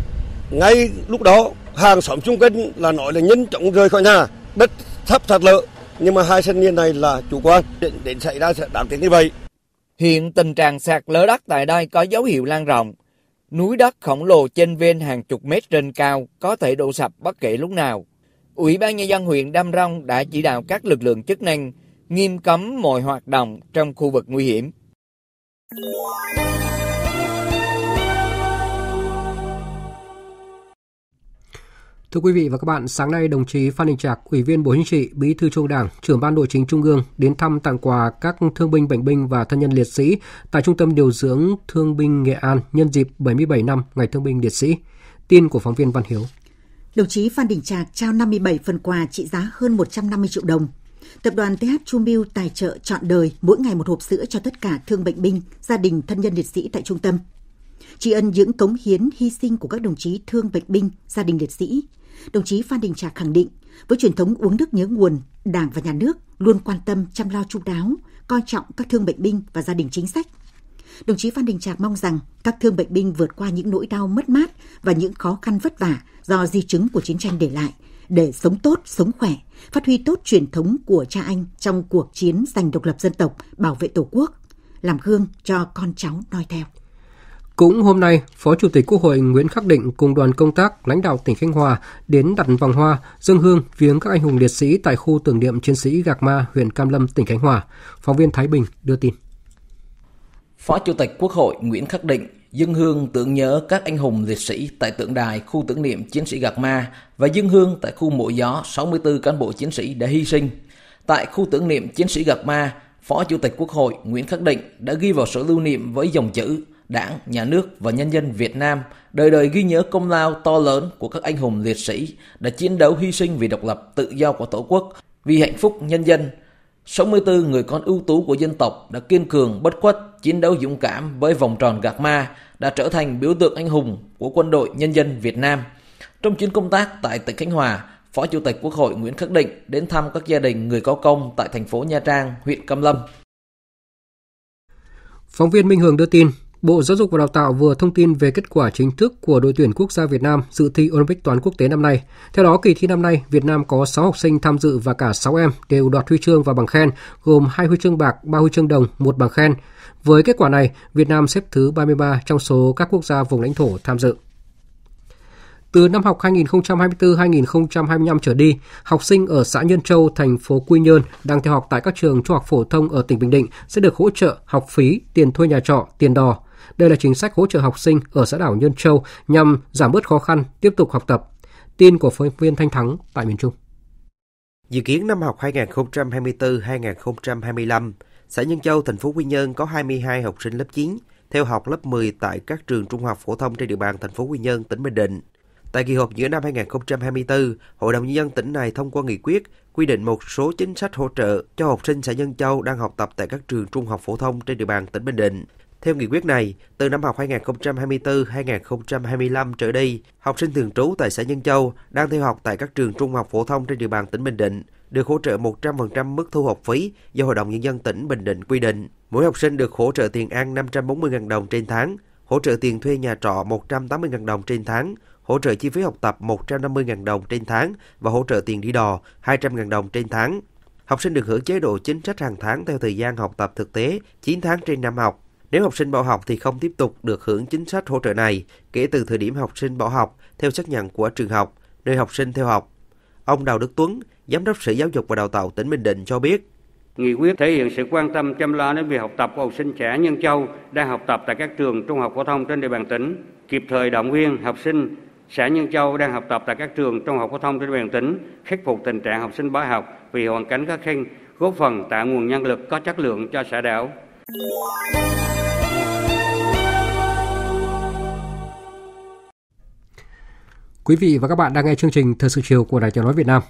ngay lúc đó hàng xóm chung quanh là nói là nhanh chóng rời khỏi nhà đất thấp sạt lở nhưng mà hai thanh niên này là chủ quan đến, đến xảy ra sẽ đáng tiếc như vậy Hiện tình trạng sạt lở đất tại đây có dấu hiệu lan rộng. Núi đất khổng lồ trên ven hàng chục mét trên cao có thể đổ sập bất kể lúc nào. Ủy ban nhân dân huyện Đam Rông đã chỉ đạo các lực lượng chức năng nghiêm cấm mọi hoạt động trong khu vực nguy hiểm. Thưa quý vị và các bạn, sáng nay đồng chí Phan Đình Trạc, Ủy viên Bộ Chính trị, Bí thư Trung Đảng, trưởng ban nội chính Trung ương đến thăm tặng quà các thương binh bệnh binh và thân nhân liệt sĩ tại Trung tâm điều dưỡng thương binh Nghệ An nhân dịp 77 năm Ngày Thương binh Liệt sĩ. Tin của phóng viên Văn Hiếu. Đồng chí Phan Đình Trạc trao 57 phần quà trị giá hơn 150 triệu đồng. Tập đoàn TH Trung Biêu tài trợ chọn đời mỗi ngày một hộp sữa cho tất cả thương bệnh binh, gia đình thân nhân liệt sĩ tại trung tâm. Tri ân những cống hiến hy sinh của các đồng chí thương bệnh binh, gia đình liệt sĩ, đồng chí Phan Đình Trạc khẳng định, với truyền thống uống nước nhớ nguồn, Đảng và Nhà nước luôn quan tâm chăm lo chu đáo, coi trọng các thương bệnh binh và gia đình chính sách. Đồng chí Phan Đình Trạc mong rằng các thương bệnh binh vượt qua những nỗi đau mất mát và những khó khăn vất vả do di chứng của chiến tranh để lại, để sống tốt, sống khỏe, phát huy tốt truyền thống của cha anh trong cuộc chiến giành độc lập dân tộc, bảo vệ Tổ quốc, làm gương cho con cháu noi theo. Cũng hôm nay, Phó Chủ tịch Quốc hội Nguyễn Khắc Định cùng đoàn công tác lãnh đạo tỉnh Khánh Hòa đến đặt vòng hoa dân hương viếng các anh hùng liệt sĩ tại khu tưởng niệm chiến sĩ Gạc Ma, huyện Cam Lâm, tỉnh Khánh Hòa. Phóng viên Thái Bình đưa tin. Phó Chủ tịch Quốc hội Nguyễn Khắc Định dân hương tưởng nhớ các anh hùng liệt sĩ tại tượng đài khu tưởng niệm chiến sĩ Gạc Ma và dân hương tại khu mộ gió 64 cán bộ chiến sĩ đã hy sinh. Tại khu tưởng niệm chiến sĩ Gạc Ma, Phó Chủ tịch Quốc hội Nguyễn Khắc Định đã ghi vào sổ lưu niệm với dòng chữ Đảng, Nhà nước và nhân dân Việt Nam đời đời ghi nhớ công lao to lớn của các anh hùng liệt sĩ đã chiến đấu hy sinh vì độc lập tự do của Tổ quốc, vì hạnh phúc nhân dân. 64 người con ưu tú của dân tộc đã kiên cường, bất khuất, chiến đấu dũng cảm với vòng tròn gạc ma đã trở thành biểu tượng anh hùng của quân đội nhân dân Việt Nam. Trong chuyến công tác tại tỉnh Khánh Hòa, Phó Chủ tịch Quốc hội Nguyễn Khắc Định đến thăm các gia đình người có công tại thành phố Nha Trang, huyện Cam Lâm. Phóng viên Minh Hường đưa tin, Bộ Giáo dục và Đào tạo vừa thông tin về kết quả chính thức của đội tuyển quốc gia Việt Nam dự thi Olympic toán quốc tế năm nay. Theo đó, kỳ thi năm nay, Việt Nam có 6 học sinh tham dự và cả 6 em đều đoạt huy chương và bằng khen, gồm 2 huy chương bạc, 3 huy chương đồng, 1 bằng khen. Với kết quả này, Việt Nam xếp thứ 33 trong số các quốc gia vùng lãnh thổ tham dự. Từ năm học 2024-2025 trở đi, học sinh ở xã Nhân Châu, thành phố Quy Nhơn đang theo học tại các trường trung học phổ thông ở tỉnh Bình Định sẽ được hỗ trợ học phí, tiền thuê nhà trọ, tiền đò. Đây là chính sách hỗ trợ học sinh ở xã đảo Nhân Châu nhằm giảm bớt khó khăn, tiếp tục học tập. Tin của phóng viên Thanh Thắng tại miền Trung. Dự kiến năm học 2024-2025, xã Nhân Châu, thành phố Quy Nhơn có 22 học sinh lớp 9 theo học lớp 10 tại các trường trung học phổ thông trên địa bàn thành phố Quy Nhơn, tỉnh Bình Định. Tại kỳ họp giữa năm 2024, Hội đồng Nhân dân tỉnh này thông qua nghị quyết quy định một số chính sách hỗ trợ cho học sinh xã Nhân Châu đang học tập tại các trường trung học phổ thông trên địa bàn tỉnh Bình Định. Theo nghị quyết này, từ năm học 2024-2025 trở đi, học sinh thường trú tại xã Nhân Châu đang theo học tại các trường trung học phổ thông trên địa bàn tỉnh Bình Định được hỗ trợ 100% mức thu học phí do Hội đồng Nhân dân tỉnh Bình Định quy định. Mỗi học sinh được hỗ trợ tiền ăn 540.000 đồng trên tháng, hỗ trợ tiền thuê nhà trọ 180.000 đồng trên tháng, hỗ trợ chi phí học tập 150.000 đồng trên tháng và hỗ trợ tiền đi đò 200.000 đồng trên tháng. Học sinh được hưởng chế độ chính sách hàng tháng theo thời gian học tập thực tế 9 tháng trên năm học nếu học sinh bỏ học thì không tiếp tục được hưởng chính sách hỗ trợ này kể từ thời điểm học sinh bỏ học theo xác nhận của trường học, nơi học sinh theo học. Ông Đào Đức Tuấn, Giám đốc Sở Giáo dục và Đào tạo tỉnh Bình Định cho biết. Nghị quyết thể hiện sự quan tâm chăm lo đến việc học tập của học sinh trẻ Nhân Châu đang học tập tại các trường trung học phổ thông trên địa bàn tỉnh, kịp thời động viên học sinh xã Nhân Châu đang học tập tại các trường trung học phổ thông trên địa bàn tỉnh, khắc phục tình trạng học sinh bỏ học vì hoàn cảnh khó khăn, góp phần tạo nguồn nhân lực có chất lượng cho xã đảo. Quý vị và các bạn đang nghe chương trình Thời sự chiều của Đài Tiếng nói Việt Nam.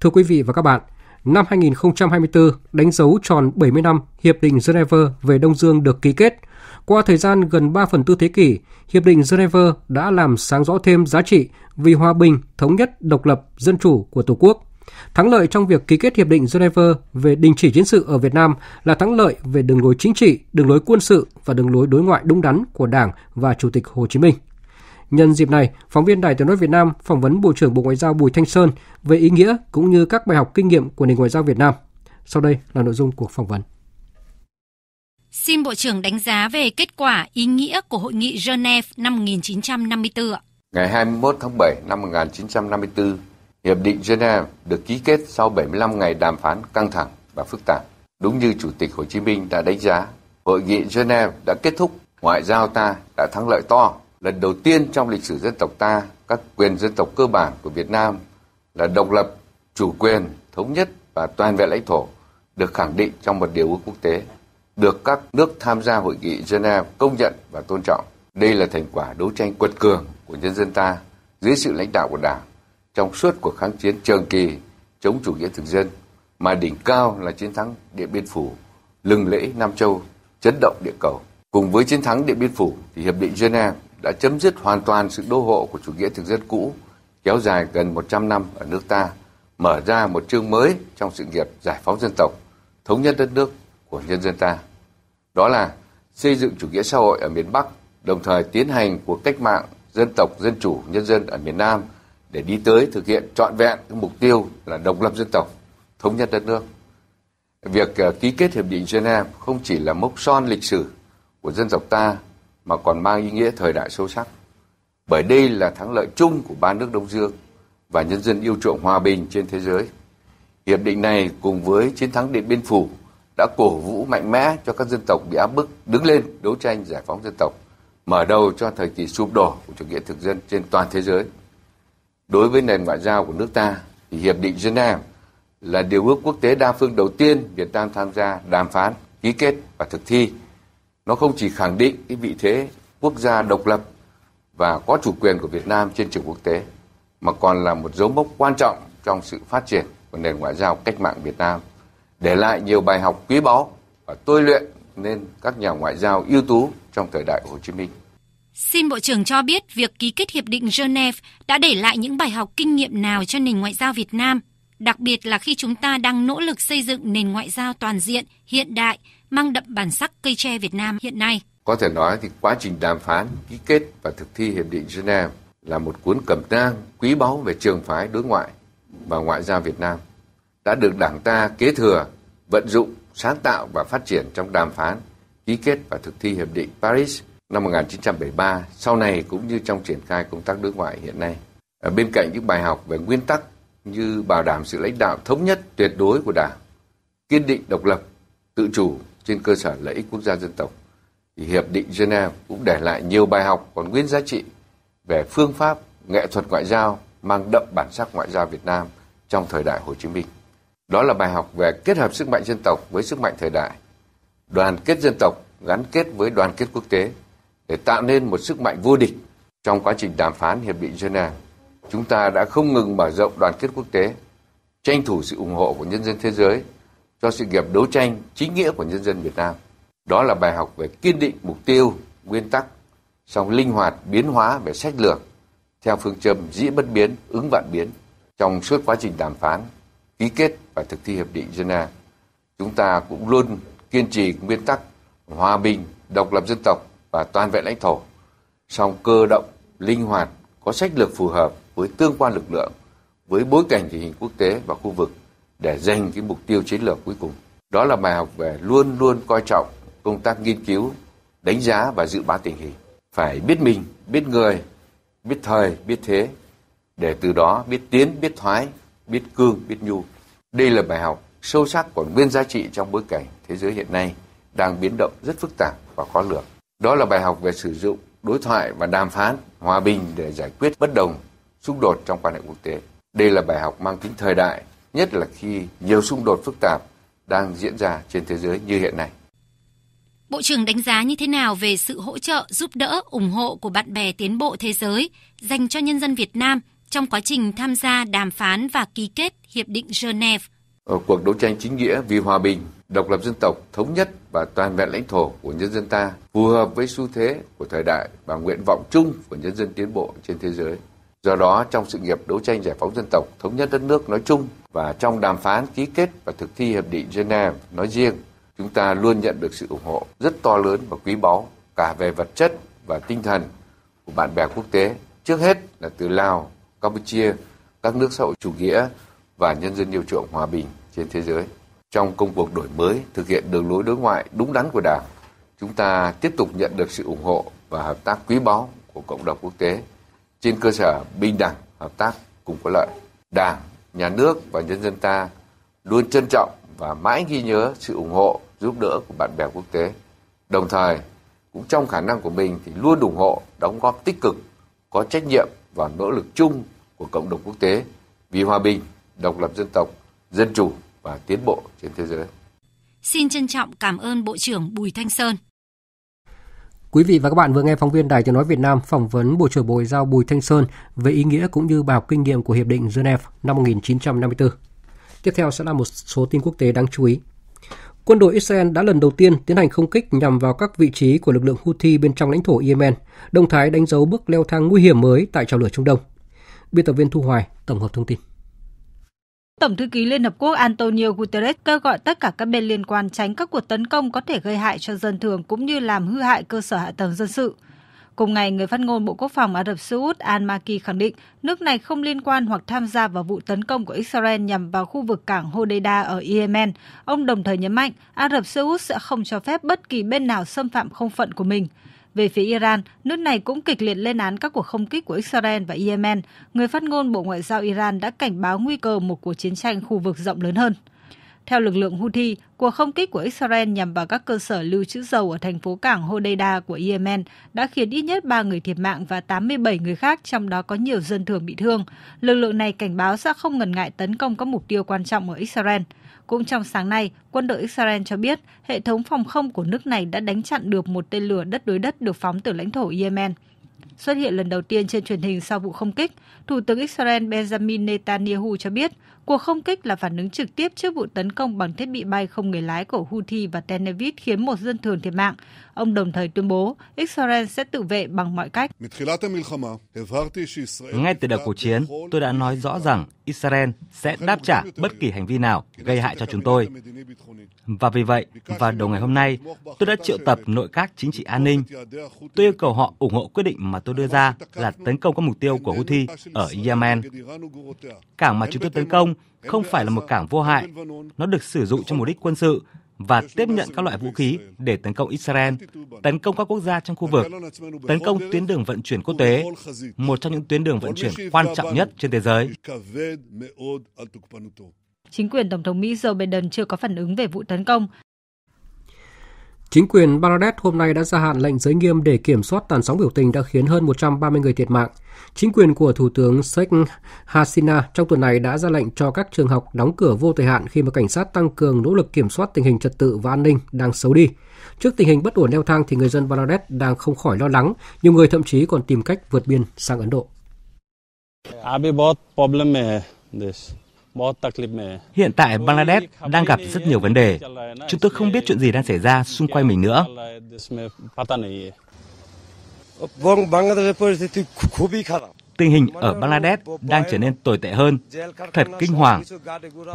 Thưa quý vị và các bạn, năm 2024 đánh dấu tròn 70 năm Hiệp định Geneva về Đông Dương được ký kết. Qua thời gian gần 3 phần tư thế kỷ, Hiệp định Geneva đã làm sáng rõ thêm giá trị vì hòa bình, thống nhất, độc lập, dân chủ của Tổ quốc – Thắng lợi trong việc ký kết hiệp định Geneva về đình chỉ chiến sự ở Việt Nam là thắng lợi về đường lối chính trị, đường lối quân sự và đường lối đối ngoại đúng đắn của Đảng và Chủ tịch Hồ Chí Minh. Nhân dịp này, phóng viên Đài Tiếng nói Việt Nam phỏng vấn Bộ trưởng Bộ Ngoại giao Bùi Thanh Sơn về ý nghĩa cũng như các bài học kinh nghiệm của nền ngoại giao Việt Nam. Sau đây là nội dung cuộc phỏng vấn. Xin Bộ trưởng đánh giá về kết quả ý nghĩa của Hội nghị Geneva năm 1954 Ngày 21 tháng 7 năm 1954, Hiệp định Geneva được ký kết sau 75 ngày đàm phán căng thẳng và phức tạp. Đúng như Chủ tịch Hồ Chí Minh đã đánh giá, Hội nghị Geneva đã kết thúc, ngoại giao ta đã thắng lợi to. Lần đầu tiên trong lịch sử dân tộc ta, các quyền dân tộc cơ bản của Việt Nam là độc lập, chủ quyền, thống nhất và toàn vẹn lãnh thổ được khẳng định trong một điều ước quốc tế, được các nước tham gia hội nghị Geneva công nhận và tôn trọng. Đây là thành quả đấu tranh quật cường của nhân dân ta dưới sự lãnh đạo của Đảng, trong suốt cuộc kháng chiến trường kỳ chống chủ nghĩa thực dân, mà đỉnh cao là chiến thắng Điện Biên Phủ, lừng lẫy Nam Châu, chấn động địa cầu. Cùng với chiến thắng Điện Biên Phủ thì Hiệp định Geneva đã chấm dứt hoàn toàn sự đô hộ của chủ nghĩa thực dân cũ kéo dài gần 100 năm ở nước ta, mở ra một chương mới trong sự nghiệp giải phóng dân tộc, thống nhất đất nước của nhân dân ta. Đó là xây dựng chủ nghĩa xã hội ở miền Bắc, đồng thời tiến hành cuộc cách mạng dân tộc dân chủ nhân dân ở miền Nam – để đi tới thực hiện trọn vẹn cái mục tiêu là độc lập dân tộc, thống nhất đất nước. Việc ờ, ký kết Hiệp định Geneva không chỉ là mốc son lịch sử của dân tộc ta mà còn mang ý nghĩa thời đại sâu sắc. Bởi đây là thắng lợi chung của ba nước Đông Dương và nhân dân yêu chuộng hòa bình trên thế giới. Hiệp định này cùng với chiến thắng Điện Biên Phủ đã cổ vũ mạnh mẽ cho các dân tộc bị áp bức đứng lên đấu tranh giải phóng dân tộc, mở đầu cho thời kỳ sụp đổ của chủ nghĩa thực dân trên toàn thế giới đối với nền ngoại giao của nước ta thì hiệp định Geneva là điều ước quốc tế đa phương đầu tiên Việt Nam tham gia đàm phán, ký kết và thực thi. Nó không chỉ khẳng định cái vị thế quốc gia độc lập và có chủ quyền của Việt Nam trên trường quốc tế mà còn là một dấu mốc quan trọng trong sự phát triển của nền ngoại giao cách mạng Việt Nam, để lại nhiều bài học quý báu và tôi luyện nên các nhà ngoại giao ưu tú trong thời đại Hồ Chí Minh. Xin Bộ trưởng cho biết việc ký kết Hiệp định Geneva đã để lại những bài học kinh nghiệm nào cho nền ngoại giao Việt Nam, đặc biệt là khi chúng ta đang nỗ lực xây dựng nền ngoại giao toàn diện, hiện đại, mang đậm bản sắc cây tre Việt Nam hiện nay. Có thể nói thì quá trình đàm phán, ký kết và thực thi Hiệp định Geneva là một cuốn cẩm nang quý báu về trường phái đối ngoại và ngoại giao Việt Nam, đã được Đảng ta kế thừa, vận dụng, sáng tạo và phát triển trong đàm phán, ký kết và thực thi Hiệp định Paris – năm 1973, sau này cũng như trong triển khai công tác đối ngoại hiện nay. Ở bên cạnh những bài học về nguyên tắc như bảo đảm sự lãnh đạo thống nhất tuyệt đối của Đảng, kiên định độc lập, tự chủ trên cơ sở lợi ích quốc gia dân tộc, thì Hiệp định Geneva cũng để lại nhiều bài học còn nguyên giá trị về phương pháp nghệ thuật ngoại giao mang đậm bản sắc ngoại giao Việt Nam trong thời đại Hồ Chí Minh. Đó là bài học về kết hợp sức mạnh dân tộc với sức mạnh thời đại, đoàn kết dân tộc gắn kết với đoàn kết quốc tế để tạo nên một sức mạnh vô địch. Trong quá trình đàm phán Hiệp định Geneva, chúng ta đã không ngừng mở rộng đoàn kết quốc tế, tranh thủ sự ủng hộ của nhân dân thế giới cho sự nghiệp đấu tranh chính nghĩa của nhân dân Việt Nam. Đó là bài học về kiên định mục tiêu, nguyên tắc, song linh hoạt biến hóa về sách lược theo phương châm dĩ bất biến, ứng vạn biến. Trong suốt quá trình đàm phán, ký kết và thực thi hiệp định Geneva, chúng ta cũng luôn kiên trì nguyên tắc hòa bình, độc lập dân tộc và toàn vẹn lãnh thổ, song cơ động, linh hoạt, có sách lược phù hợp với tương quan lực lượng, với bối cảnh tình hình quốc tế và khu vực để giành cái mục tiêu chiến lược cuối cùng. Đó là bài học về luôn luôn coi trọng công tác nghiên cứu, đánh giá và dự báo tình hình. Phải biết mình, biết người, biết thời, biết thế, để từ đó biết tiến, biết thoái, biết cương, biết nhu. Đây là bài học sâu sắc còn nguyên giá trị trong bối cảnh thế giới hiện nay đang biến động rất phức tạp và khó lường. Đó là bài học về sử dụng đối thoại và đàm phán, hòa bình để giải quyết bất đồng, xung đột trong quan hệ quốc tế. Đây là bài học mang tính thời đại, nhất là khi nhiều xung đột phức tạp đang diễn ra trên thế giới như hiện nay. Bộ trưởng đánh giá như thế nào về sự hỗ trợ, giúp đỡ, ủng hộ của bạn bè tiến bộ thế giới dành cho nhân dân Việt Nam trong quá trình tham gia đàm phán và ký kết Hiệp định Geneva? Ở cuộc đấu tranh chính nghĩa vì hòa bình độc lập dân tộc, thống nhất và toàn vẹn lãnh thổ của nhân dân ta, phù hợp với xu thế của thời đại và nguyện vọng chung của nhân dân tiến bộ trên thế giới. Do đó, trong sự nghiệp đấu tranh giải phóng dân tộc, thống nhất đất nước nói chung và trong đàm phán ký kết và thực thi hiệp định Geneva nói riêng, chúng ta luôn nhận được sự ủng hộ rất to lớn và quý báu cả về vật chất và tinh thần của bạn bè quốc tế, trước hết là từ Lào, Campuchia, các nước xã hội chủ nghĩa và nhân dân yêu chuộng hòa bình trên thế giới. Trong công cuộc đổi mới, thực hiện đường lối đối ngoại đúng đắn của Đảng, chúng ta tiếp tục nhận được sự ủng hộ và hợp tác quý báu của cộng đồng quốc tế trên cơ sở bình đẳng, hợp tác cùng có lợi. Đảng, nhà nước và nhân dân ta luôn trân trọng và mãi ghi nhớ sự ủng hộ, giúp đỡ của bạn bè quốc tế. Đồng thời, cũng trong khả năng của mình thì luôn ủng hộ, đóng góp tích cực, có trách nhiệm và nỗ lực chung của cộng đồng quốc tế vì hòa bình, độc lập dân tộc, dân chủ và tiến bộ trên thế giới. Xin trân trọng cảm ơn Bộ trưởng Bùi Thanh Sơn. Quý vị và các bạn vừa nghe phóng viên Đài Tiếng Nói Việt Nam phỏng vấn Bộ trưởng Bộ Ngoại giao Bùi Thanh Sơn về ý nghĩa cũng như bài học kinh nghiệm của Hiệp định Geneva năm 1954. Tiếp theo sẽ là một số tin quốc tế đáng chú ý. Quân đội Israel đã lần đầu tiên tiến hành không kích nhằm vào các vị trí của lực lượng Houthi bên trong lãnh thổ Yemen, đồng thái đánh dấu bước leo thang nguy hiểm mới tại trào lửa Trung Đông. Biên tập viên Thu Hoài tổng hợp thông tin. Tổng thư ký Liên Hợp Quốc Antonio Guterres kêu gọi tất cả các bên liên quan tránh các cuộc tấn công có thể gây hại cho dân thường cũng như làm hư hại cơ sở hạ tầng dân sự. Cùng ngày, người phát ngôn Bộ Quốc phòng Ả Rập Xê Út Al-Maki khẳng định nước này không liên quan hoặc tham gia vào vụ tấn công của Israel nhằm vào khu vực cảng Hodeida ở Yemen. Ông đồng thời nhấn mạnh Ả Rập Xê Út sẽ không cho phép bất kỳ bên nào xâm phạm không phận của mình. Về phía Iran, nước này cũng kịch liệt lên án các cuộc không kích của Israel và Yemen. Người phát ngôn Bộ Ngoại giao Iran đã cảnh báo nguy cơ một cuộc chiến tranh khu vực rộng lớn hơn. Theo lực lượng Houthi, cuộc không kích của Israel nhằm vào các cơ sở lưu trữ dầu ở thành phố cảng Hodeida của Yemen đã khiến ít nhất 3 người thiệt mạng và 87 người khác, trong đó có nhiều dân thường bị thương. Lực lượng này cảnh báo sẽ không ngần ngại tấn công các mục tiêu quan trọng ở Israel. Cũng trong sáng nay, quân đội Israel cho biết hệ thống phòng không của nước này đã đánh chặn được một tên lửa đất đối đất được phóng từ lãnh thổ Yemen. Xuất hiện lần đầu tiên trên truyền hình sau vụ không kích, Thủ tướng Israel Benjamin Netanyahu cho biết cuộc không kích là phản ứng trực tiếp trước vụ tấn công bằng thiết bị bay không người lái của Houthi và Tel Aviv khiến một dân thường thiệt mạng. Ông đồng thời tuyên bố Israel sẽ tự vệ bằng mọi cách. Ngay từ đầu cuộc chiến, tôi đã nói rõ rằng Israel sẽ đáp trả bất kỳ hành vi nào gây hại cho chúng tôi. Và vì vậy, vào đầu ngày hôm nay, tôi đã triệu tập nội các chính trị an ninh. Tôi yêu cầu họ ủng hộ quyết định mà tôi đưa ra là tấn công các mục tiêu của Houthi ở Yemen. Cảng mà chúng tôi tấn công không phải là một cảng vô hại. Nó được sử dụng cho mục đích quân sự và tiếp nhận các loại vũ khí để tấn công Israel, tấn công các quốc gia trong khu vực, tấn công tuyến đường vận chuyển quốc tế, một trong những tuyến đường vận chuyển quan trọng nhất trên thế giới. Chính quyền Tổng thống Mỹ Joe Biden chưa có phản ứng về vụ tấn công, Chính quyền Bangladesh hôm nay đã gia hạn lệnh giới nghiêm để kiểm soát làn sóng biểu tình đã khiến hơn 130 người thiệt mạng. Chính quyền của Thủ tướng Sheikh Hasina trong tuần này đã ra lệnh cho các trường học đóng cửa vô thời hạn khi mà cảnh sát tăng cường nỗ lực kiểm soát tình hình trật tự và an ninh đang xấu đi. Trước tình hình bất ổn leo thang thì người dân Bangladesh đang không khỏi lo lắng, nhiều người thậm chí còn tìm cách vượt biên sang Ấn Độ. Hiện tại Bangladesh đang gặp rất nhiều vấn đề. Chúng tôi không biết chuyện gì đang xảy ra xung quanh mình nữa. Tình hình ở Bangladesh đang trở nên tồi tệ hơn, thật kinh hoàng.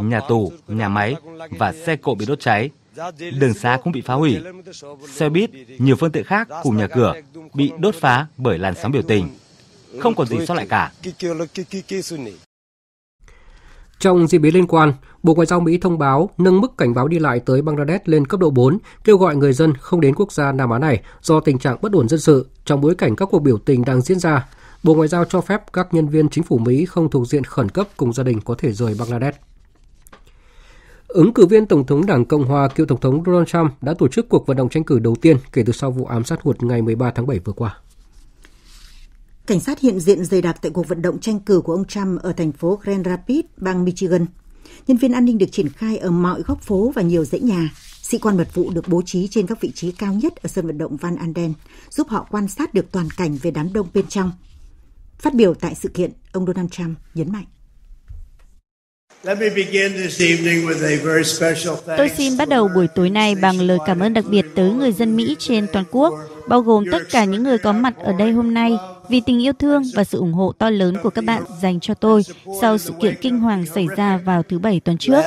Nhà tù, nhà máy và xe cộ bị đốt cháy, đường xá cũng bị phá hủy, xe buýt, nhiều phương tiện khác cùng nhà cửa bị đốt phá bởi làn sóng biểu tình. Không còn gì sót lại cả. Trong diễn biến liên quan, Bộ Ngoại giao Mỹ thông báo nâng mức cảnh báo đi lại tới Bangladesh lên cấp độ 4, kêu gọi người dân không đến quốc gia Nam Á này do tình trạng bất ổn dân sự trong bối cảnh các cuộc biểu tình đang diễn ra. Bộ Ngoại giao cho phép các nhân viên chính phủ Mỹ không thuộc diện khẩn cấp cùng gia đình có thể rời Bangladesh. Ứng cử viên Tổng thống Đảng Cộng hòa cựu Tổng thống Donald Trump đã tổ chức cuộc vận động tranh cử đầu tiên kể từ sau vụ ám sát hụt ngày 13 tháng 7 vừa qua. Cảnh sát hiện diện dày đặc tại cuộc vận động tranh cử của ông Trump ở thành phố Grand Rapids, bang Michigan. Nhân viên an ninh được triển khai ở mọi góc phố và nhiều dãy nhà. Sĩ quan mật vụ được bố trí trên các vị trí cao nhất ở sân vận động Van Anden, giúp họ quan sát được toàn cảnh về đám đông bên trong. Phát biểu tại sự kiện, ông Donald Trump nhấn mạnh. Tôi xin bắt đầu buổi tối nay bằng lời cảm ơn đặc biệt tới người dân Mỹ trên toàn quốc bao gồm tất cả những người có mặt ở đây hôm nay vì tình yêu thương và sự ủng hộ to lớn của các bạn dành cho tôi sau sự kiện kinh hoàng xảy ra vào thứ Bảy tuần trước.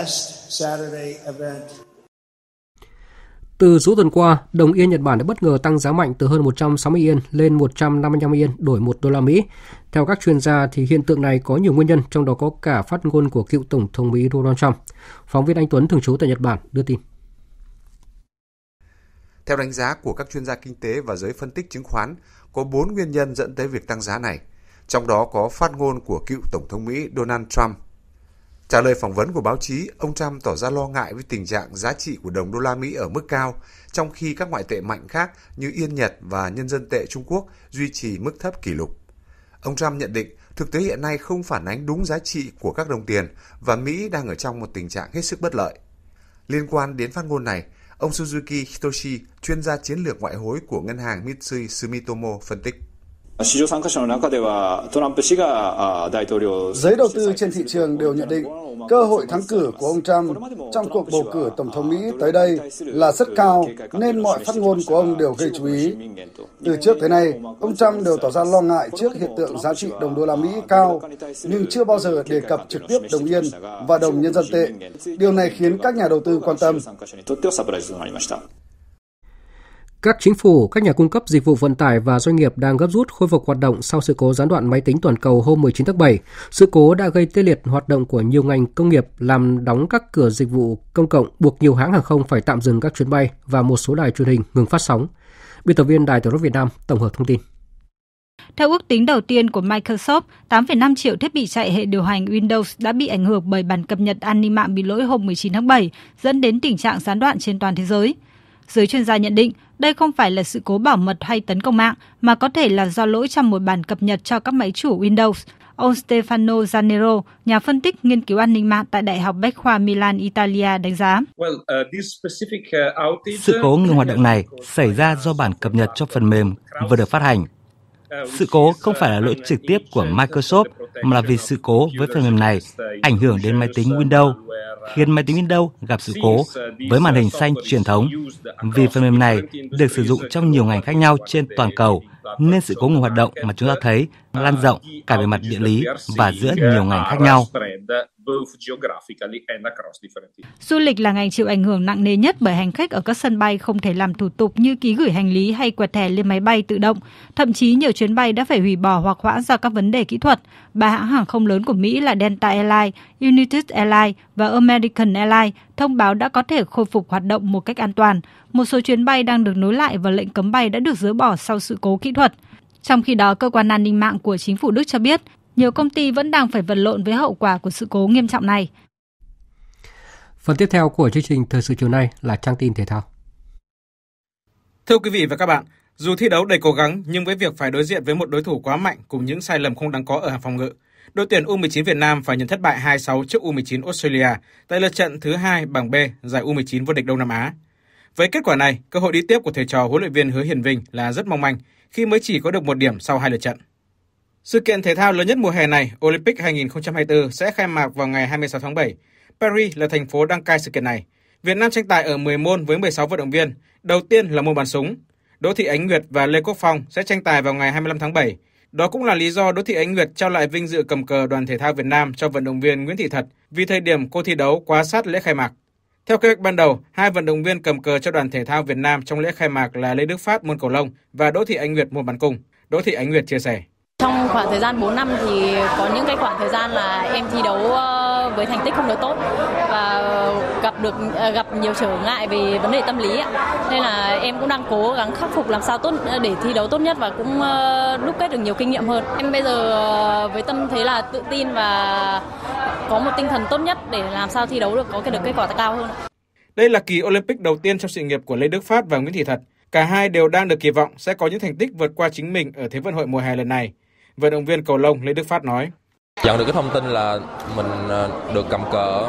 Từ số tuần qua, đồng yên Nhật Bản đã bất ngờ tăng giá mạnh từ hơn 160 yên lên 155 yên đổi 1 đô la Mỹ. Theo các chuyên gia thì hiện tượng này có nhiều nguyên nhân, trong đó có cả phát ngôn của cựu tổng thống Mỹ Donald Trump. Phóng viên Anh Tuấn thường trú tại Nhật Bản đưa tin. Theo đánh giá của các chuyên gia kinh tế và giới phân tích chứng khoán, có 4 nguyên nhân dẫn tới việc tăng giá này, trong đó có phát ngôn của cựu Tổng thống Mỹ Donald Trump. Trả lời phỏng vấn của báo chí, ông Trump tỏ ra lo ngại với tình trạng giá trị của đồng đô la Mỹ ở mức cao, trong khi các ngoại tệ mạnh khác như Yên Nhật và Nhân dân tệ Trung Quốc duy trì mức thấp kỷ lục. Ông Trump nhận định thực tế hiện nay không phản ánh đúng giá trị của các đồng tiền và Mỹ đang ở trong một tình trạng hết sức bất lợi. Liên quan đến phát ngôn này, Ông Suzuki Hitoshi, chuyên gia chiến lược ngoại hối của ngân hàng Mitsui Sumitomo phân tích. Giới đầu tư trên thị trường đều nhận định cơ hội thắng cử của ông Trump trong cuộc bầu cử Tổng thống Mỹ tới đây là rất cao nên mọi phát ngôn của ông đều gây chú ý. Từ trước tới nay, ông Trump đều tỏ ra lo ngại trước hiện tượng giá trị đồng đô la Mỹ cao nhưng chưa bao giờ đề cập trực tiếp đồng yên và đồng nhân dân tệ. Điều này khiến các nhà đầu tư quan tâm. Các chính phủ, các nhà cung cấp dịch vụ vận tải và doanh nghiệp đang gấp rút khôi phục hoạt động sau sự cố gián đoạn máy tính toàn cầu hôm 19 tháng 7. Sự cố đã gây tê liệt hoạt động của nhiều ngành công nghiệp, làm đóng các cửa dịch vụ công cộng, buộc nhiều hãng hàng không phải tạm dừng các chuyến bay và một số đài truyền hình ngừng phát sóng. Biên tập viên Đài Truyền Hình Việt Nam tổng hợp thông tin. Theo ước tính đầu tiên của Microsoft, 8,5 triệu thiết bị chạy hệ điều hành Windows đã bị ảnh hưởng bởi bản cập nhật an ninh mạng bị lỗi hôm 19 tháng 7, dẫn đến tình trạng gián đoạn trên toàn thế giới. Giới chuyên gia nhận định, đây không phải là sự cố bảo mật hay tấn công mạng, mà có thể là do lỗi trong một bản cập nhật cho các máy chủ Windows. Ông Stefano Zanero, nhà phân tích nghiên cứu an ninh mạng tại Đại học Bách khoa Milan, Italia đánh giá. Uh, uh, sự cố ngừng hoạt động này uh, xảy ra do bản cập nhật cho phần mềm vừa được phát hành. Sự cố không phải là lỗi trực tiếp của Microsoft mà là vì sự cố với phần mềm này ảnh hưởng đến máy tính Windows, khiến máy tính Windows gặp sự cố với màn hình xanh truyền thống. Vì phần mềm này được sử dụng trong nhiều ngành khác nhau trên toàn cầu nên sự cố ngừng hoạt động mà chúng ta thấy lan rộng cả về mặt địa lý và giữa nhiều ngành khác nhau. Du lịch là ngành chịu ảnh hưởng nặng nề nhất bởi hành khách ở các sân bay không thể làm thủ tục như ký gửi hành lý hay quẹt thẻ lên máy bay tự động. Thậm chí nhiều chuyến bay đã phải hủy bỏ hoặc hoãn do các vấn đề kỹ thuật. Ba hãng hàng không lớn của Mỹ là Delta Airlines, United Airlines và American Airlines thông báo đã có thể khôi phục hoạt động một cách an toàn một số chuyến bay đang được nối lại và lệnh cấm bay đã được dỡ bỏ sau sự cố kỹ thuật. Trong khi đó, cơ quan an ninh mạng của chính phủ Đức cho biết, nhiều công ty vẫn đang phải vật lộn với hậu quả của sự cố nghiêm trọng này. Phần tiếp theo của chương trình thời sự chiều nay là trang tin thể thao. Thưa quý vị và các bạn, dù thi đấu đầy cố gắng nhưng với việc phải đối diện với một đối thủ quá mạnh cùng những sai lầm không đáng có ở hàng phòng ngự, đội tuyển U19 Việt Nam phải nhận thất bại 2-6 trước U19 Australia tại lượt trận thứ hai bảng B giải U19 vô địch Đông Nam Á. Với kết quả này, cơ hội đi tiếp của thầy trò huấn luyện viên Hứa Hiền Vinh là rất mong manh khi mới chỉ có được một điểm sau hai lượt trận. Sự kiện thể thao lớn nhất mùa hè này, Olympic 2024 sẽ khai mạc vào ngày 26 tháng 7. Paris là thành phố đăng cai sự kiện này. Việt Nam tranh tài ở 10 môn với 16 vận động viên. Đầu tiên là môn bắn súng. Đỗ Thị Ánh Nguyệt và Lê Quốc Phong sẽ tranh tài vào ngày 25 tháng 7. Đó cũng là lý do Đỗ Thị Ánh Nguyệt trao lại vinh dự cầm cờ đoàn thể thao Việt Nam cho vận động viên Nguyễn Thị Thật vì thời điểm cô thi đấu quá sát lễ khai mạc. Theo kế hoạch ban đầu, hai vận động viên cầm cờ cho đoàn thể thao Việt Nam trong lễ khai mạc là Lê Đức Phát môn cầu lông và Đỗ Thị Ánh Nguyệt môn bắn cung. Đỗ Thị Ánh Nguyệt chia sẻ. Trong khoảng thời gian 4 năm thì có những cái khoảng thời gian là em thi đấu ờ, với thành tích không được tốt và gặp được ờ, gặp nhiều trở ngại về vấn đề tâm lý Nên là em cũng đang cố gắng khắc phục làm sao tốt ờ, để thi đấu tốt nhất và cũng đúc kết được nhiều kinh nghiệm hơn. Em bây giờ với tâm thế là tự tin và có một tinh thần tốt nhất để làm sao thi đấu được có cái được kết quả cao hơn. Đây là kỳ Olympic đầu tiên trong sự nghiệp của Lê Đức Phát và Nguyễn Thị Thật. Cả hai đều đang được kỳ vọng sẽ có những thành tích vượt qua chính mình ở Thế vận hội mùa hè lần này. Vận động viên cầu lông Lê Đức Phát nói. Nhận được cái thông tin là mình à, được cầm cờ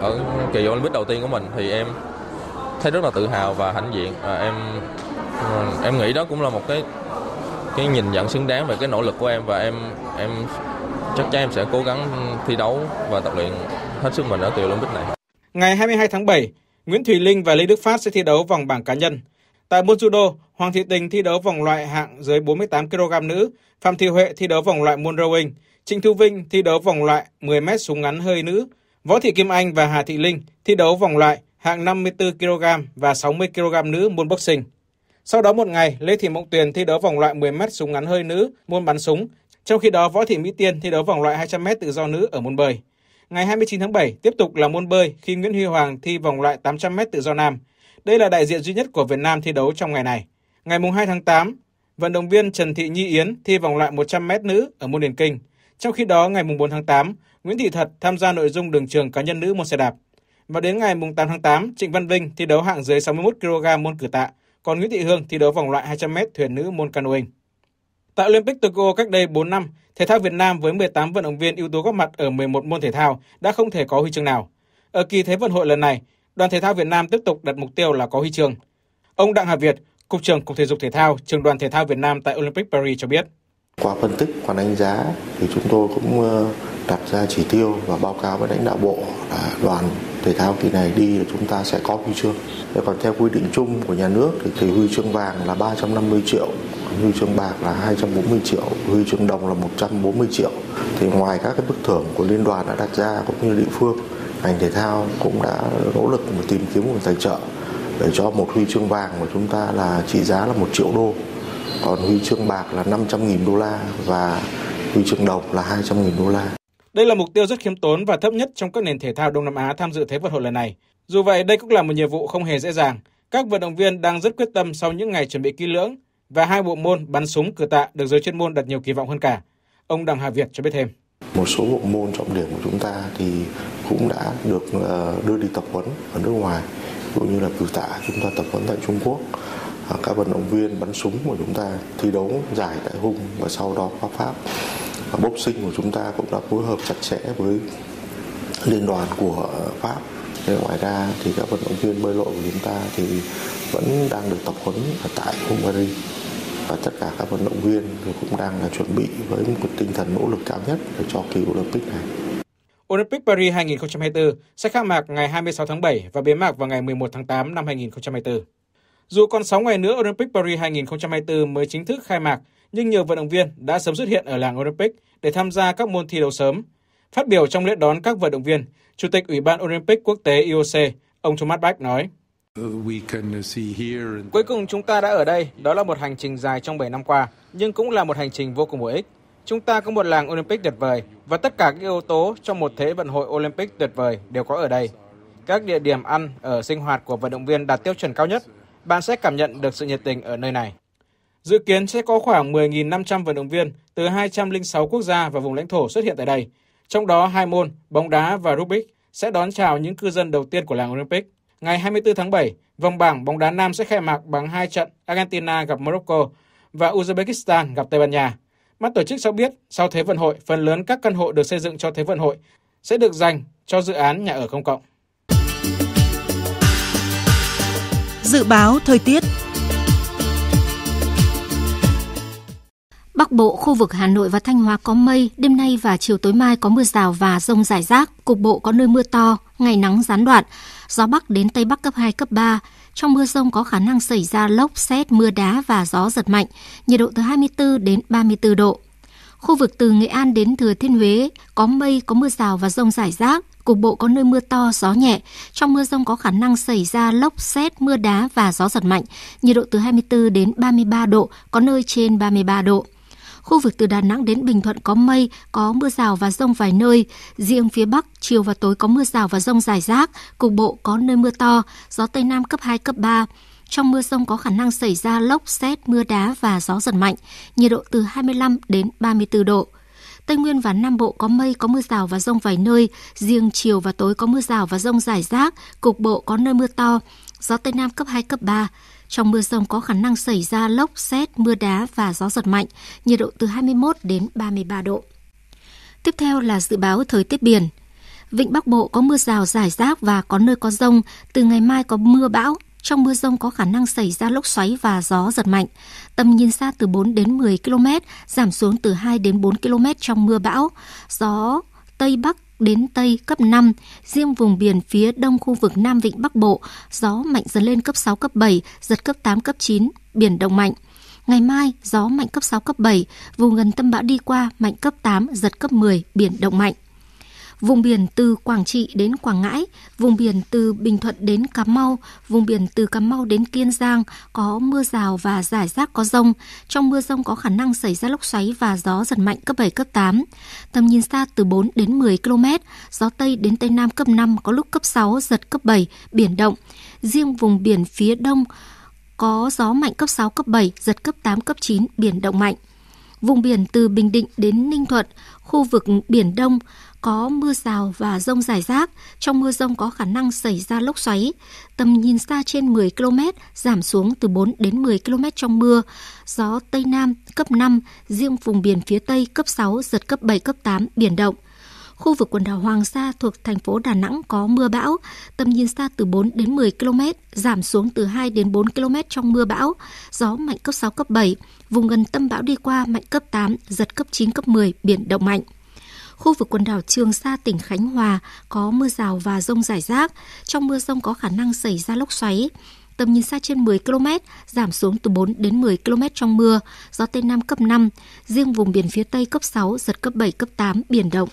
ở kỳ Olympic đầu tiên của mình thì em thấy rất là tự hào và hãnh diện. À, em à, em nghĩ đó cũng là một cái cái nhìn nhận xứng đáng về cái nỗ lực của em và em em chắc chắn em sẽ cố gắng thi đấu và tập luyện hết sức mình ở kỳ Olympic này. Ngày 22 tháng 7, Nguyễn Thùy Linh và Lê Đức Phát sẽ thi đấu vòng bảng cá nhân. Tại môn judo, Hoàng Thị Tình thi đấu vòng loại hạng dưới 48 kg nữ, Phạm Thị Huệ thi đấu vòng loại môn rowing, Trịnh Thu Vinh thi đấu vòng loại 10m súng ngắn hơi nữ, Võ Thị Kim Anh và Hà Thị Linh thi đấu vòng loại hạng 54 kg và 60 kg nữ môn boxing. Sau đó một ngày, Lê Thị Mộng Tuyền thi đấu vòng loại 10m súng ngắn hơi nữ môn bắn súng, trong khi đó Võ Thị Mỹ Tiên thi đấu vòng loại 200m tự do nữ ở môn bơi. Ngày 29 tháng 7 tiếp tục là môn bơi khi Nguyễn Huy Hoàng thi vòng loại 800m tự do nam. Đây là đại diện duy nhất của Việt Nam thi đấu trong ngày này. Ngày 2 tháng 8, vận động viên Trần Thị Nhi Yến thi vòng loại 100m nữ ở môn điền kinh. Trong khi đó, ngày 4 tháng 8, Nguyễn Thị Thật tham gia nội dung đường trường cá nhân nữ môn xe đạp. Và đến ngày 8 tháng 8, Trịnh Văn Vinh thi đấu hạng dưới 61 kg môn cử tạ, còn Nguyễn Thị Hương thi đấu vòng loại 200m thuyền nữ môn canoeing. Tại Olympic Tokyo cách đây 4 năm, thể thao Việt Nam với 18 vận động viên ưu tú góp mặt ở 11 môn thể thao đã không thể có huy chương nào. Ở kỳ Thế vận hội lần này, đoàn thể thao Việt Nam tiếp tục đặt mục tiêu là có huy chương. Ông Đặng Hà Việt, Cục trưởng Cục Thể dục Thể thao, Trường đoàn Thể thao Việt Nam tại Olympic Paris cho biết. Qua phân tích qua đánh giá thì chúng tôi cũng ờ, đặt ra chỉ tiêu và báo cáo với lãnh đạo bộ là đoàn thể thao kỳ này đi là chúng ta sẽ có huy chương. Thế còn theo quy định chung của nhà nước thì, thì huy chương vàng là 350 triệu, huy chương bạc là 240 triệu, huy chương đồng là 140 triệu. Thì ngoài các cái bức thưởng của liên đoàn đã đặt ra cũng như địa phương ngành thể thao cũng đã nỗ lực tìm kiếm nguồn tài trợ để cho một huy chương vàng của chúng ta là trị giá là một triệu đô còn huy chương bạc là 500.000 đô la và huy chương đồng là 200.000 đô la. Đây là mục tiêu rất khiêm tốn và thấp nhất trong các nền thể thao Đông Nam Á tham dự Thế vận hội lần này. Dù vậy, đây cũng là một nhiệm vụ không hề dễ dàng. Các vận động viên đang rất quyết tâm sau những ngày chuẩn bị kỹ lưỡng và hai bộ môn bắn súng cử tạ được giới chuyên môn đặt nhiều kỳ vọng hơn cả. Ông Đặng Hà Việt cho biết thêm. Một số bộ môn trọng điểm của chúng ta thì cũng đã được ờ, đưa đi tập huấn ở nước ngoài cũng như là cử tạ chúng ta tập huấn tại Trung Quốc ờ, các vận động viên bắn súng của chúng ta thi đấu giải tại Hung và sau đó qua Pháp và sinh của chúng ta cũng đã phối hợp chặt chẽ với liên đoàn của Pháp Thế ngoài ra thì các vận động viên bơi lội của chúng ta thì vẫn đang được tập huấn tại Hungary và tất cả các vận động viên cũng đang là chuẩn bị với một tinh thần nỗ lực cao nhất để cho kỳ Olympic này. Olympic Paris 2024 sẽ khai mạc ngày 26 tháng 7 và bế mạc vào ngày 11 tháng 8 năm 2024. Dù còn 6 ngày nữa Olympic Paris 2024 mới chính thức khai mạc, nhưng nhiều vận động viên đã sớm xuất hiện ở làng Olympic để tham gia các môn thi đấu sớm. Phát biểu trong lễ đón các vận động viên, Chủ tịch Ủy ban Olympic Quốc tế IOC, ông Thomas Bach nói. Cuối cùng chúng ta đã ở đây, đó là một hành trình dài trong 7 năm qua, nhưng cũng là một hành trình vô cùng bổ ích. Chúng ta có một làng Olympic tuyệt vời và tất cả các yếu tố trong một thế vận hội Olympic tuyệt vời đều có ở đây. Các địa điểm ăn, ở sinh hoạt của vận động viên đạt tiêu chuẩn cao nhất. Bạn sẽ cảm nhận được sự nhiệt tình ở nơi này. Dự kiến sẽ có khoảng 10.500 vận động viên từ 206 quốc gia và vùng lãnh thổ xuất hiện tại đây. Trong đó hai môn, bóng đá và rugby sẽ đón chào những cư dân đầu tiên của làng Olympic. Ngày 24 tháng 7, vòng bảng bóng đá nam sẽ khai mạc bằng hai trận Argentina gặp Morocco và Uzbekistan gặp Tây Ban Nha. Ban tổ chức cho biết, sau Thế vận hội, phần lớn các căn hộ được xây dựng cho Thế vận hội sẽ được dành cho dự án nhà ở công cộng. Dự báo thời tiết Bắc Bộ, khu vực Hà Nội và Thanh Hóa có mây, đêm nay và chiều tối mai có mưa rào và rông rải rác, cục bộ có nơi mưa to, ngày nắng gián đoạn, gió Bắc đến Tây Bắc cấp 2, cấp 3, trong mưa rông có khả năng xảy ra lốc, xét, mưa đá và gió giật mạnh, nhiệt độ từ 24 đến 34 độ. Khu vực từ Nghệ An đến Thừa Thiên Huế có mây, có mưa rào và rông rải rác, cục bộ có nơi mưa to, gió nhẹ. Trong mưa rông có khả năng xảy ra lốc, xét, mưa đá và gió giật mạnh, nhiệt độ từ 24 đến 33 độ, có nơi trên 33 độ. Khu vực từ Đà Nẵng đến Bình Thuận có mây, có mưa rào và rông vài nơi. Riêng phía Bắc, chiều và tối có mưa rào và rông rải rác, cục bộ có nơi mưa to, gió Tây Nam cấp 2, cấp 3. Trong mưa rông có khả năng xảy ra lốc, xét, mưa đá và gió giật mạnh, nhiệt độ từ 25 đến 34 độ. Tây Nguyên và Nam Bộ có mây, có mưa rào và rông vài nơi. Riêng chiều và tối có mưa rào và rông rải rác, cục bộ có nơi mưa to. Gió Tây Nam cấp 2, cấp 3. Trong mưa rông có khả năng xảy ra lốc, xét, mưa đá và gió giật mạnh, nhiệt độ từ 21 đến 33 độ. Tiếp theo là dự báo thời tiết biển. Vịnh Bắc Bộ có mưa rào rải rác và có nơi có rông, từ ngày mai có mưa bão, trong mưa rông có khả năng xảy ra lốc xoáy và gió giật mạnh. Tầm nhìn xa từ 4 đến 10 km, giảm xuống từ 2 đến 4 km trong mưa bão. Gió Tây Bắc đến Tây cấp 5, riêng vùng biển phía đông khu vực Nam Vịnh Bắc Bộ, gió mạnh dần lên cấp 6, cấp 7, giật cấp 8, cấp 9, biển động mạnh. Ngày mai, gió mạnh cấp 6, cấp 7, vùng gần tâm bão đi qua mạnh cấp 8, giật cấp 10, biển động mạnh vùng biển từ Quảng Trị đến Quảng Ngãi, vùng biển từ Bình Thuận đến Cà Mau, vùng biển từ Cà Mau đến Kiên Giang có mưa rào và rải rác có rông. Trong mưa rông có khả năng xảy ra lốc xoáy và gió giật mạnh cấp 7, cấp 8. Tầm nhìn xa từ 4 đến 10 km, gió Tây đến Tây Nam cấp 5, có lúc cấp 6, giật cấp 7, biển động. Riêng vùng biển phía đông có gió mạnh cấp 6, cấp 7, giật cấp 8, cấp 9, biển động mạnh vùng biển từ Bình Định đến Ninh Thuận, khu vực Biển Đông có mưa rào và rông rải rác. Trong mưa rông có khả năng xảy ra lốc xoáy. Tầm nhìn xa trên 10 km, giảm xuống từ 4 đến 10 km trong mưa. Gió Tây Nam cấp 5, riêng vùng biển phía Tây cấp 6, giật cấp 7, cấp 8, biển động. Khu vực quần đảo Hoàng Sa thuộc thành phố Đà Nẵng có mưa bão, tầm nhìn xa từ 4 đến 10 km, giảm xuống từ 2 đến 4 km trong mưa bão, gió mạnh cấp 6, cấp 7, vùng gần tâm bão đi qua mạnh cấp 8, giật cấp 9, cấp 10, biển động mạnh. Khu vực quần đảo Trường Sa, tỉnh Khánh Hòa có mưa rào và rông rải rác. Trong mưa rông có khả năng xảy ra lốc xoáy. Tầm nhìn xa trên 10 km, giảm xuống từ 4 đến 10 km trong mưa, gió Tây Nam cấp 5, riêng vùng biển phía Tây cấp 6, giật cấp 7, cấp 8, biển động.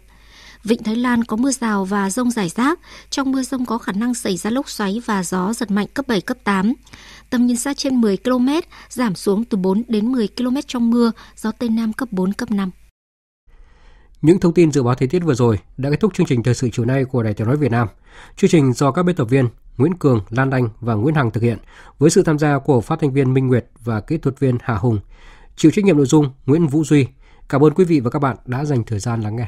Vịnh Thái Lan có mưa rào và rông rải rác. Trong mưa rông có khả năng xảy ra lốc xoáy và gió giật mạnh cấp 7, cấp 8. Tầm nhìn xa trên 10 km, giảm xuống từ 4 đến 10 km trong mưa, gió Tây Nam cấp 4, cấp 5. Những thông tin dự báo thời tiết vừa rồi đã kết thúc chương trình thời sự chiều nay của Đài Tiếng nói Việt Nam. Chương trình do các biên tập viên Nguyễn Cường, Lan Anh và Nguyễn Hằng thực hiện với sự tham gia của phát thanh viên Minh Nguyệt và kỹ thuật viên Hà Hùng. Chịu trách nhiệm nội dung Nguyễn Vũ Duy. Cảm ơn quý vị và các bạn đã dành thời gian lắng nghe.